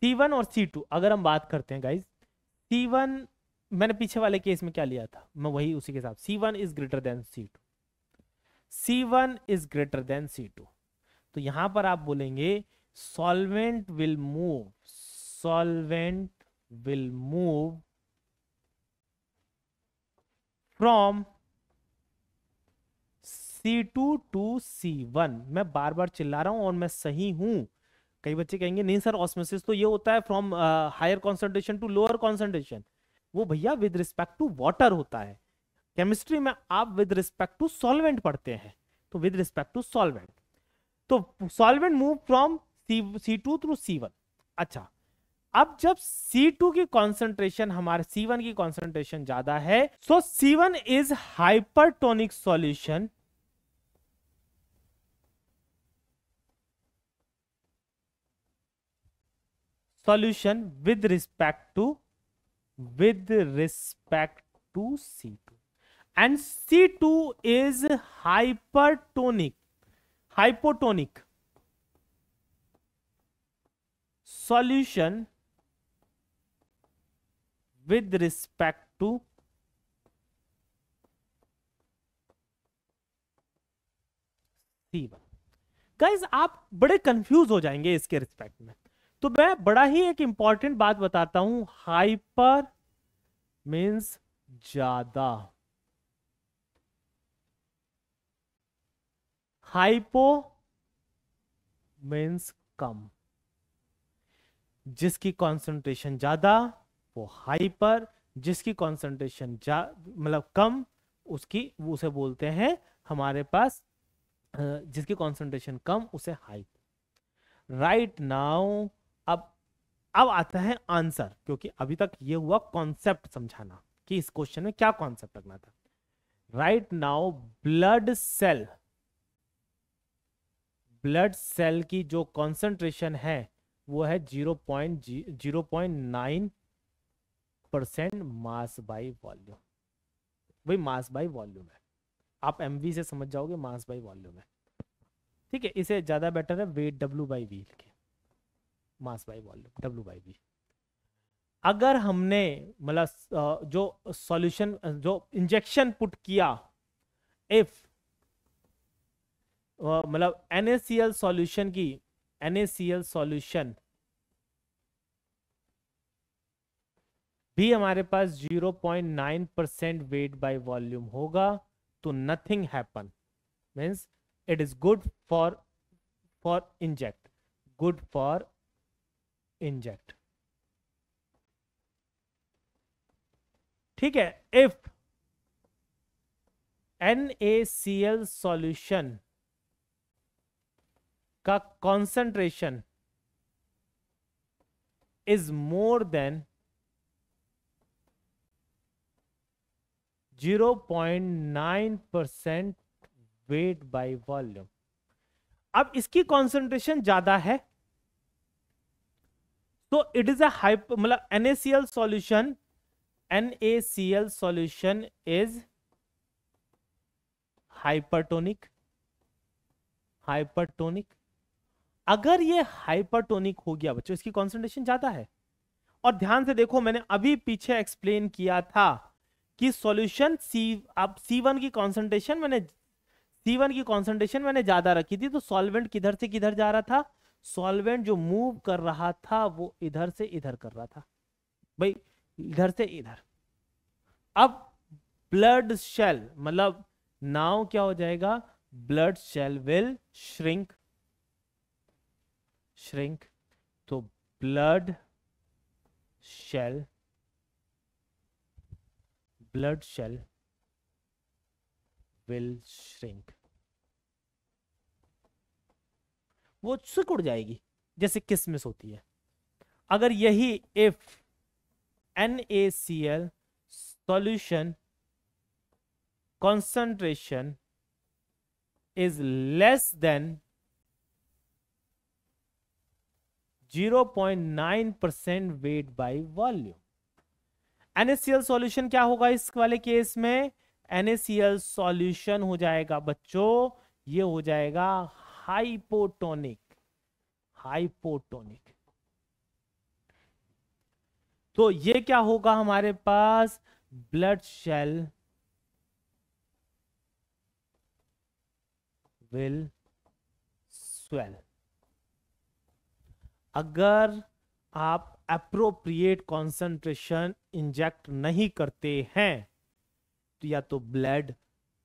C one और सी टू अगर हम बात करते हैं गाइज वन मैंने पीछे वाले केस में क्या लिया था मैं वही उसी के साथ one is greater than C one is greater than two तो यहां पर आप बोलेंगे solvent will move solvent will move from C two to C one मैं बार बार चिल्ला रहा हूँ और मैं सही हूँ कई बच्चे कहेंगे नहीं सर ऑस्मोसिस तो ये होता है from higher concentration to lower concentration वो भैया विद रिस्पेक्ट टू वाटर होता है केमिस्ट्री में आप विद रिस्पेक्ट टू सॉल्वेंट पढ़ते हैं तो विद रिस्पेक्ट टू सॉल्वेंट तो solvent move from C two through C one अच्छा अब जब C2 की कॉन्सेंट्रेशन हमारे C1 की कॉन्सेंट्रेशन ज्यादा है so C one is hypertonic solution solution with respect to with respect to c2 and c2 is hypertonic hypotonic solution with respect to c1 guys आप बड़े कंफ्यूज हो जाएंगे इसके रिस्पेक्ट में तो मैं बड़ा ही एक इंपॉर्टेंट बात बताता हूं हाइपर मीन्स ज्यादा हाइपो मीन्स कम जिसकी कॉन्सेंट्रेशन ज्यादा वो हाइपर जिसकी कॉन्सेंट्रेशन मतलब कम उसकी उसे बोलते हैं हमारे पास जिसकी कॉन्सेंट्रेशन कम उसे हाइप राइट नाउ अब अब आता है आंसर क्योंकि अभी तक ये हुआ कॉन्सेप्ट समझाना कि इस क्वेश्चन में क्या कॉन्सेप्ट रखना था right now blood cell blood cell की जो कॉन्सेंट्रेशन है वो है zero point zero point nine percent mass by volume भाई मास बाई वॉल्यूम है आप एम से समझ जाओगे मास बाई वॉल्यूम है ठीक है इसे ज़्यादा बेटर है वेट डब्ल्यू बाई वी लिखे mass by volume W by V अगर हमने मतलब जो सॉल्यूशन जो इंजेक्शन पुट किया इफ मतलब एनएसीएल सॉल्यूशन की एनएसीएल सॉल्यूशन भी हमारे पास 0.9 परसेंट वेट बाय वॉल्यूम होगा तो nothing happen means it is good for for inject good for inject ठीक है if N A C L solution का concentration is more than 0.9 percent weight by volume अब इसकी कॉन्सेंट्रेशन ज्यादा है तो इट इज अप मतलब NaCl solution NaCl solution is hypertonic hypertonic अगर ये हाइपरटोनिक हो गया बच्चों इसकी कॉन्सेंट्रेशन ज्यादा है और ध्यान से देखो मैंने अभी पीछे एक्सप्लेन किया था कि सॉल्यूशन सी अब सी वन की कॉन्सेंट्रेशन मैंने सी वन की कॉन्सेंट्रेशन मैंने ज्यादा रखी थी तो सॉल्वेंट किधर से किधर जा रहा था सॉल्वेंट जो मूव कर रहा था वो इधर से इधर कर रहा था भाई इधर से इधर अब ब्लड शेल मतलब नाव क्या हो जाएगा blood cell will shrink shrink तो blood cell blood cell will shrink वो सिकुड़ जाएगी जैसे किसमिस होती है अगर यही if N A C L solution concentration is less than 0.9% weight by volume NaCl solution क्या होगा इस वाले केस में एल सॉल्यूशन हो जाएगा बच्चों ये हो जाएगा हाइपोटोनिक हाइपोटोनिक तो ये क्या होगा हमारे पास ब्लड शेल विल स्वेल अगर आप अप्रोप्रिएट कॉन्सेंट्रेशन इंजेक्ट नहीं करते हैं तो या तो ब्लड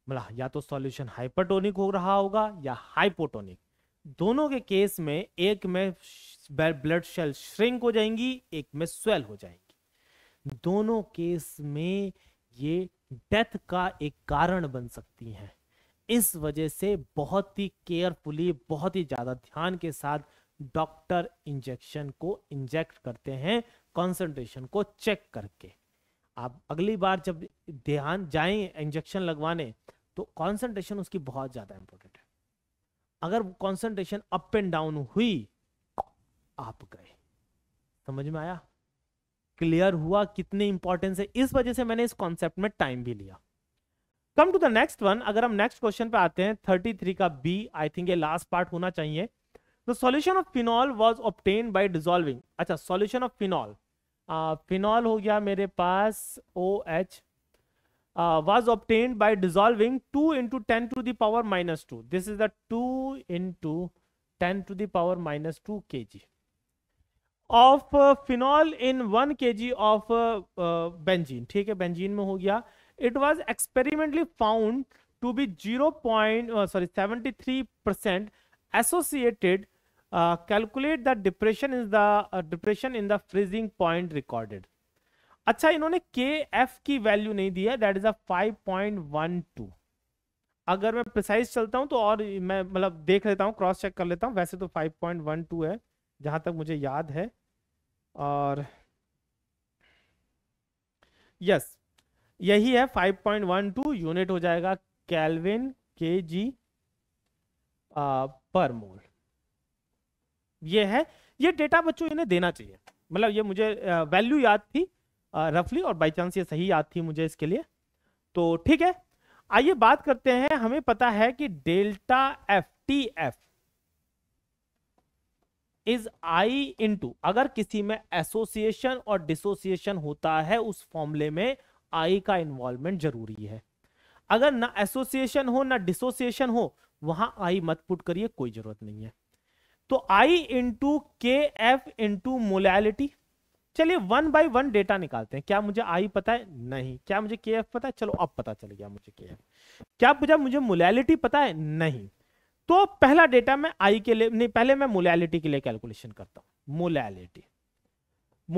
मतलब या तो सॉल्यूशन हाइपरटोनिक हो रहा होगा या हाइपोटोनिक दोनों के केस में एक में ब्लड सेल श्रिंक हो जाएंगी एक में स्वेल हो जाएंगी दोनों केस में ये डेथ का एक कारण बन सकती हैं इस वजह से बहुत ही केयरफुली बहुत ही ज़्यादा ध्यान के साथ डॉक्टर इंजेक्शन को इंजेक्ट करते हैं कॉन्सेंट्रेशन को चेक करके आप अगली बार जब ध्यान जाएं इंजेक्शन लगवाने तो कॉन्सेंट्रेशन उसकी बहुत ज़्यादा इंपॉर्टेंट है अगर कॉन्सेंट्रेशन अप एंड डाउन हुई आप गए समझ में आया क्लियर हुआ कितनी इंपॉर्टेंस है इस वजह से मैंने इस कॉन्सेप्ट में टाइम भी लिया come to the next one अगर हम नेक्स्ट क्वेश्चन पे आते हैं 33 का बी आई थिंक ये लास्ट पार्ट होना चाहिए the solution of phenol was obtained by dissolving अच्छा सॉल्यूशन ऑफ फिनॉल फिनॉल हो गया मेरे पास O OH, H uh, was obtained by dissolving 2 into 10 to the power minus 2. This is the 2 into 10 to the power minus 2 kg of uh, phenol in 1 kg of uh, uh benzene. ठीक benzene में It was experimentally found to be 0. Point, uh, sorry 73 percent associated. Uh, calculate the depression is the depression in the freezing point recorded. अच्छा इन्होंने के F की value नहीं दी है that is अ 5.12 अगर मैं प्रिसाइज चलता हूं तो और मैं मतलब देख लेता हूं क्रॉस चेक कर लेता हूं वैसे तो 5.12 है जहां तक मुझे याद है और यस यही है 5.12 यूनिट हो जाएगा कैलविन के जी पर मोल ये है ये डेटा बच्चों इन्हें देना चाहिए मतलब ये मुझे वैल्यू याद थी रफली और बाई चांस ये सही याद थी मुझे इसके लिए तो ठीक है आइए बात करते हैं हमें पता है कि delta F T F is I into अगर किसी में एसोसिएशन और डिसोसिएशन होता है उस फॉर्मूले में आई का इन्वॉल्वमेंट जरूरी है अगर ना एसोसिएशन हो ना डिसोसिएशन हो वहां आई मत पुट करिए कोई जरूरत नहीं है तो I into K F into molality चलिए वन बाई वन डेटा निकालते हैं क्या मुझे आई पता है नहीं क्या मुझे के एफ पता है चलो अब पता चल गया मुझे के एफ क्या मुझे मुझे मोलैलिटी पता है नहीं तो पहला डेटा मैं आई के लिए नहीं पहले मैं मोलैलिटी के लिए कैलकुलेशन करता हूं मोलैलिटी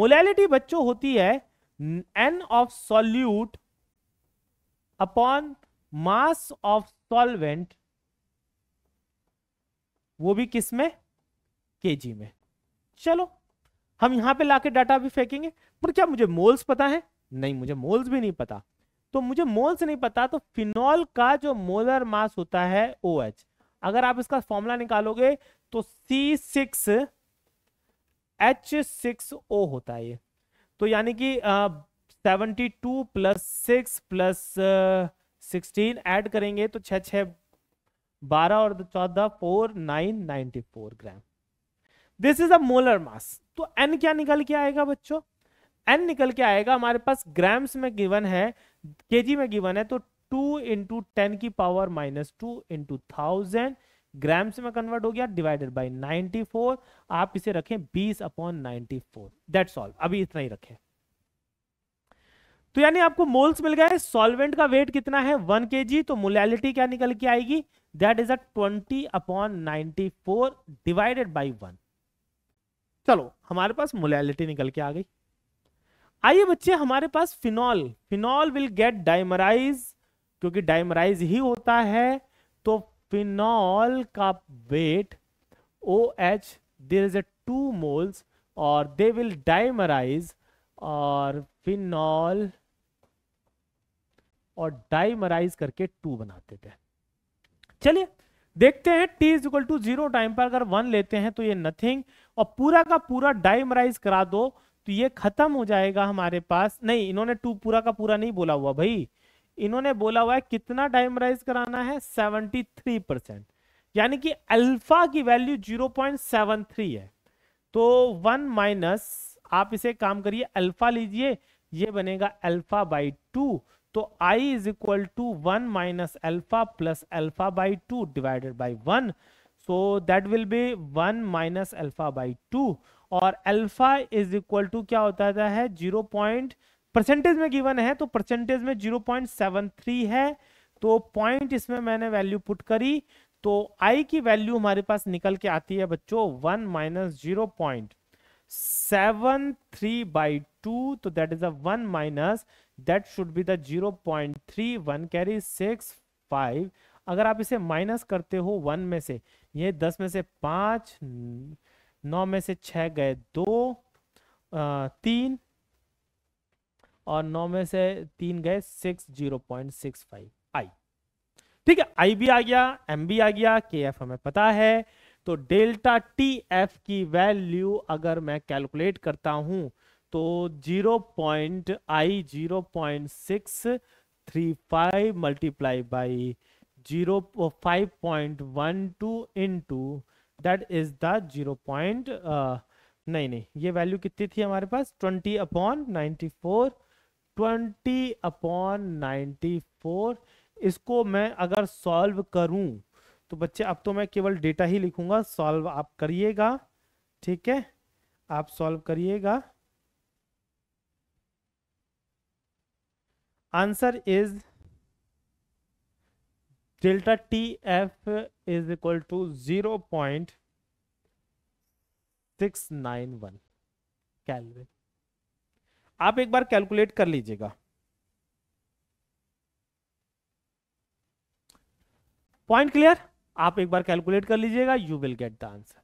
मोलैलिटी बच्चों होती है n of solute upon mass of solvent वो भी किसमें में केजी में चलो हम यहाँ पे लाके डाटा भी फेंकेंगे पर क्या मुझे मोल्स पता है नहीं मुझे मोल्स भी नहीं पता तो मुझे मोल्स नहीं पता तो फिनॉल का जो मोलर मास होता है ओ OH, अगर आप इसका फॉर्मूला निकालोगे तो C six H six O होता है ये तो यानी कि seventy two plus six plus sixteen add करेंगे तो छ छ बारह और चौदह four nine ninety four gram this is a molar mass तो एन क्या निकल के आएगा बच्चों एन निकल के आएगा हमारे पास ग्राम्स में गिवन है के में गिवन है तो टू इंटू टेन की power minus two into thousand grams में कन्वर्ट हो गया डिवाइडेड बाई फोर आप इसे रखें बीस upon ninety four that solve अभी इतना ही रखें तो यानी आपको मोल्स मिल गए सॉल्वेंट का वेट कितना है 1 केजी तो मोलैलिटी क्या निकल के आएगी that is a twenty upon 94 divided by one चलो हमारे पास मोलैलिटी निकल के आ गई आइए बच्चे हमारे पास phenol phenol will get dimerize क्योंकि डाइमराइज ही होता है तो फिनॉल का weight O H there is a two moles और दे विल डाइमराइज और फिनॉल और डाइमराइज करके टू बनाते थे चलिए देखते हैं T is equal to zero time पर अगर वन लेते हैं तो ये नथिंग और पूरा का पूरा डाइमराइज करा दो तो ये खत्म हो जाएगा हमारे पास नहीं इन्होंने टू पूरा का पूरा नहीं बोला हुआ भाई इन्होंने बोला हुआ है कितना डाइमराइज कराना है सेवेंटी थ्री परसेंट यानी कि अल्फा की value zero point seven three है तो वन माइनस आप इसे काम करिए अल्फा लीजिए ये बनेगा अल्फा बाई टू तो I is equal to one minus alpha plus alpha by two divided by one so that will be one minus alpha by two और अल्फा इज इक्वल टू क्या होता है zero point percentage में given है तो percentage में zero point seven three है तो पॉइंट इसमें मैंने वैल्यू पुट करी तो आई की वैल्यू हमारे पास निकल के आती है बच्चों one minus zero point seven three by two तो that is a one minus that should be the zero point three one carry six five अगर आप इसे माइनस करते हो वन में से ये दस में से पाँच नौ में से छः गए दो आ, तीन और नौ में से तीन गए six zero point six five I ठीक है आई भी आ गया एम भी आ गया के एफ हमें पता है तो डेल्टा टी एफ की वैल्यू अगर मैं कैलकुलेट करता हूं तो zero point I zero point six three five multiply by zero five point one two in two that is the zero point नहीं नहीं ये वैल्यू कितनी थी हमारे पास twenty upon ninety four twenty upon ninety four इसको मैं अगर सॉल्व करूं तो बच्चे अब तो मैं केवल डेटा ही लिखूंगा सॉल्व आप करिएगा ठीक है आप सॉल्व करिएगा answer is delta T F is equal to zero point six nine one kelvin आप एक बार कैलकुलेट कर लीजिएगा पॉइंट क्लियर आप एक बार कैलकुलेट कर लीजिएगा you will get the answer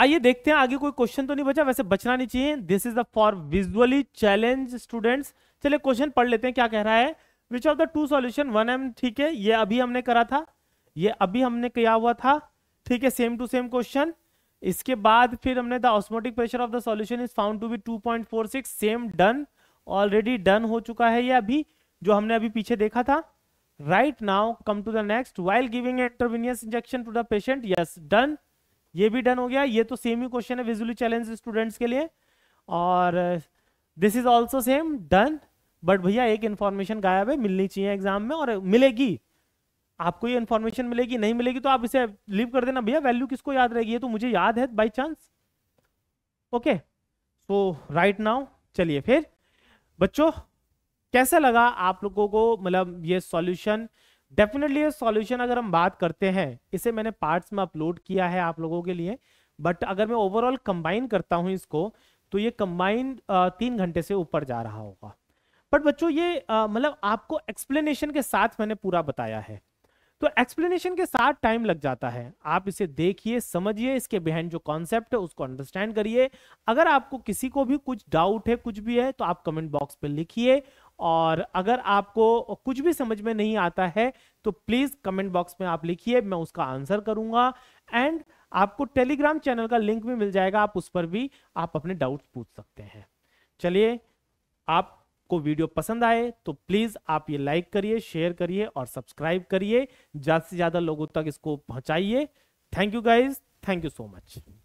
आइए देखते हैं आगे कोई क्वेश्चन तो नहीं बचा वैसे बचना नहीं चाहिए this is the for visually challenge students चलिए क्वेश्चन पढ़ लेते हैं क्या कह रहा है which of the two solution one M ठीक है ये अभी हमने करा था ये अभी हमने किया हुआ था ठीक है सेम टू सेम क्वेश्चन इसके बाद फिर हमने the osmotic pressure of the solution is found to be two point four six same done already done हो चुका है ये अभी जो हमने अभी पीछे देखा था right now come to the next while giving intravenous injection to the patient yes done ये भी डन हो गया ये तो सेम ही क्वेश्चन है विजुअली चैलेंज स्टूडेंट्स के लिए और this is also same done but भैया एक इन्फॉर्मेशन गायब है मिलनी चाहिए एग्जाम में और मिलेगी आपको ये इन्फॉर्मेशन मिलेगी नहीं मिलेगी तो आप इसे लीव कर देना भैया वैल्यू किसको याद रहेगी तो मुझे याद है by chance okay so right now चलिए फिर बच्चों कैसा लगा आप लोगों को मतलब ये सॉल्यूशन डेफिनेटली ये सॉल्यूशन अगर हम बात करते हैं इसे मैंने पार्ट्स में अपलोड किया है आप लोगों के लिए बट अगर मैं ओवरऑल कंबाइन करता हूं इसको तो ये कंबाइन तीन घंटे से ऊपर जा रहा होगा बट बच्चों ये मतलब आपको एक्सप्लेनेशन के साथ मैंने पूरा बताया है तो एक्सप्लेनेशन के साथ टाइम लग जाता है आप इसे देखिए समझिए इसके बिहाइंड जो कॉन्सेप्ट है उसको अंडरस्टैंड करिए अगर आपको किसी को भी कुछ डाउट है कुछ भी है तो आप कमेंट बॉक्स पर लिखिए और अगर आपको कुछ भी समझ में नहीं आता है तो प्लीज़ कमेंट बॉक्स में आप लिखिए मैं उसका आंसर करूंगा एंड आपको टेलीग्राम चैनल का लिंक भी मिल जाएगा आप उस पर भी आप अपने डाउट पूछ सकते हैं चलिए आप आपको वीडियो पसंद आए तो प्लीज आप ये लाइक करिए शेयर करिए और सब्सक्राइब करिए ज्यादा से ज्यादा लोगों तक इसको पहुंचाइए thank you guys thank you so much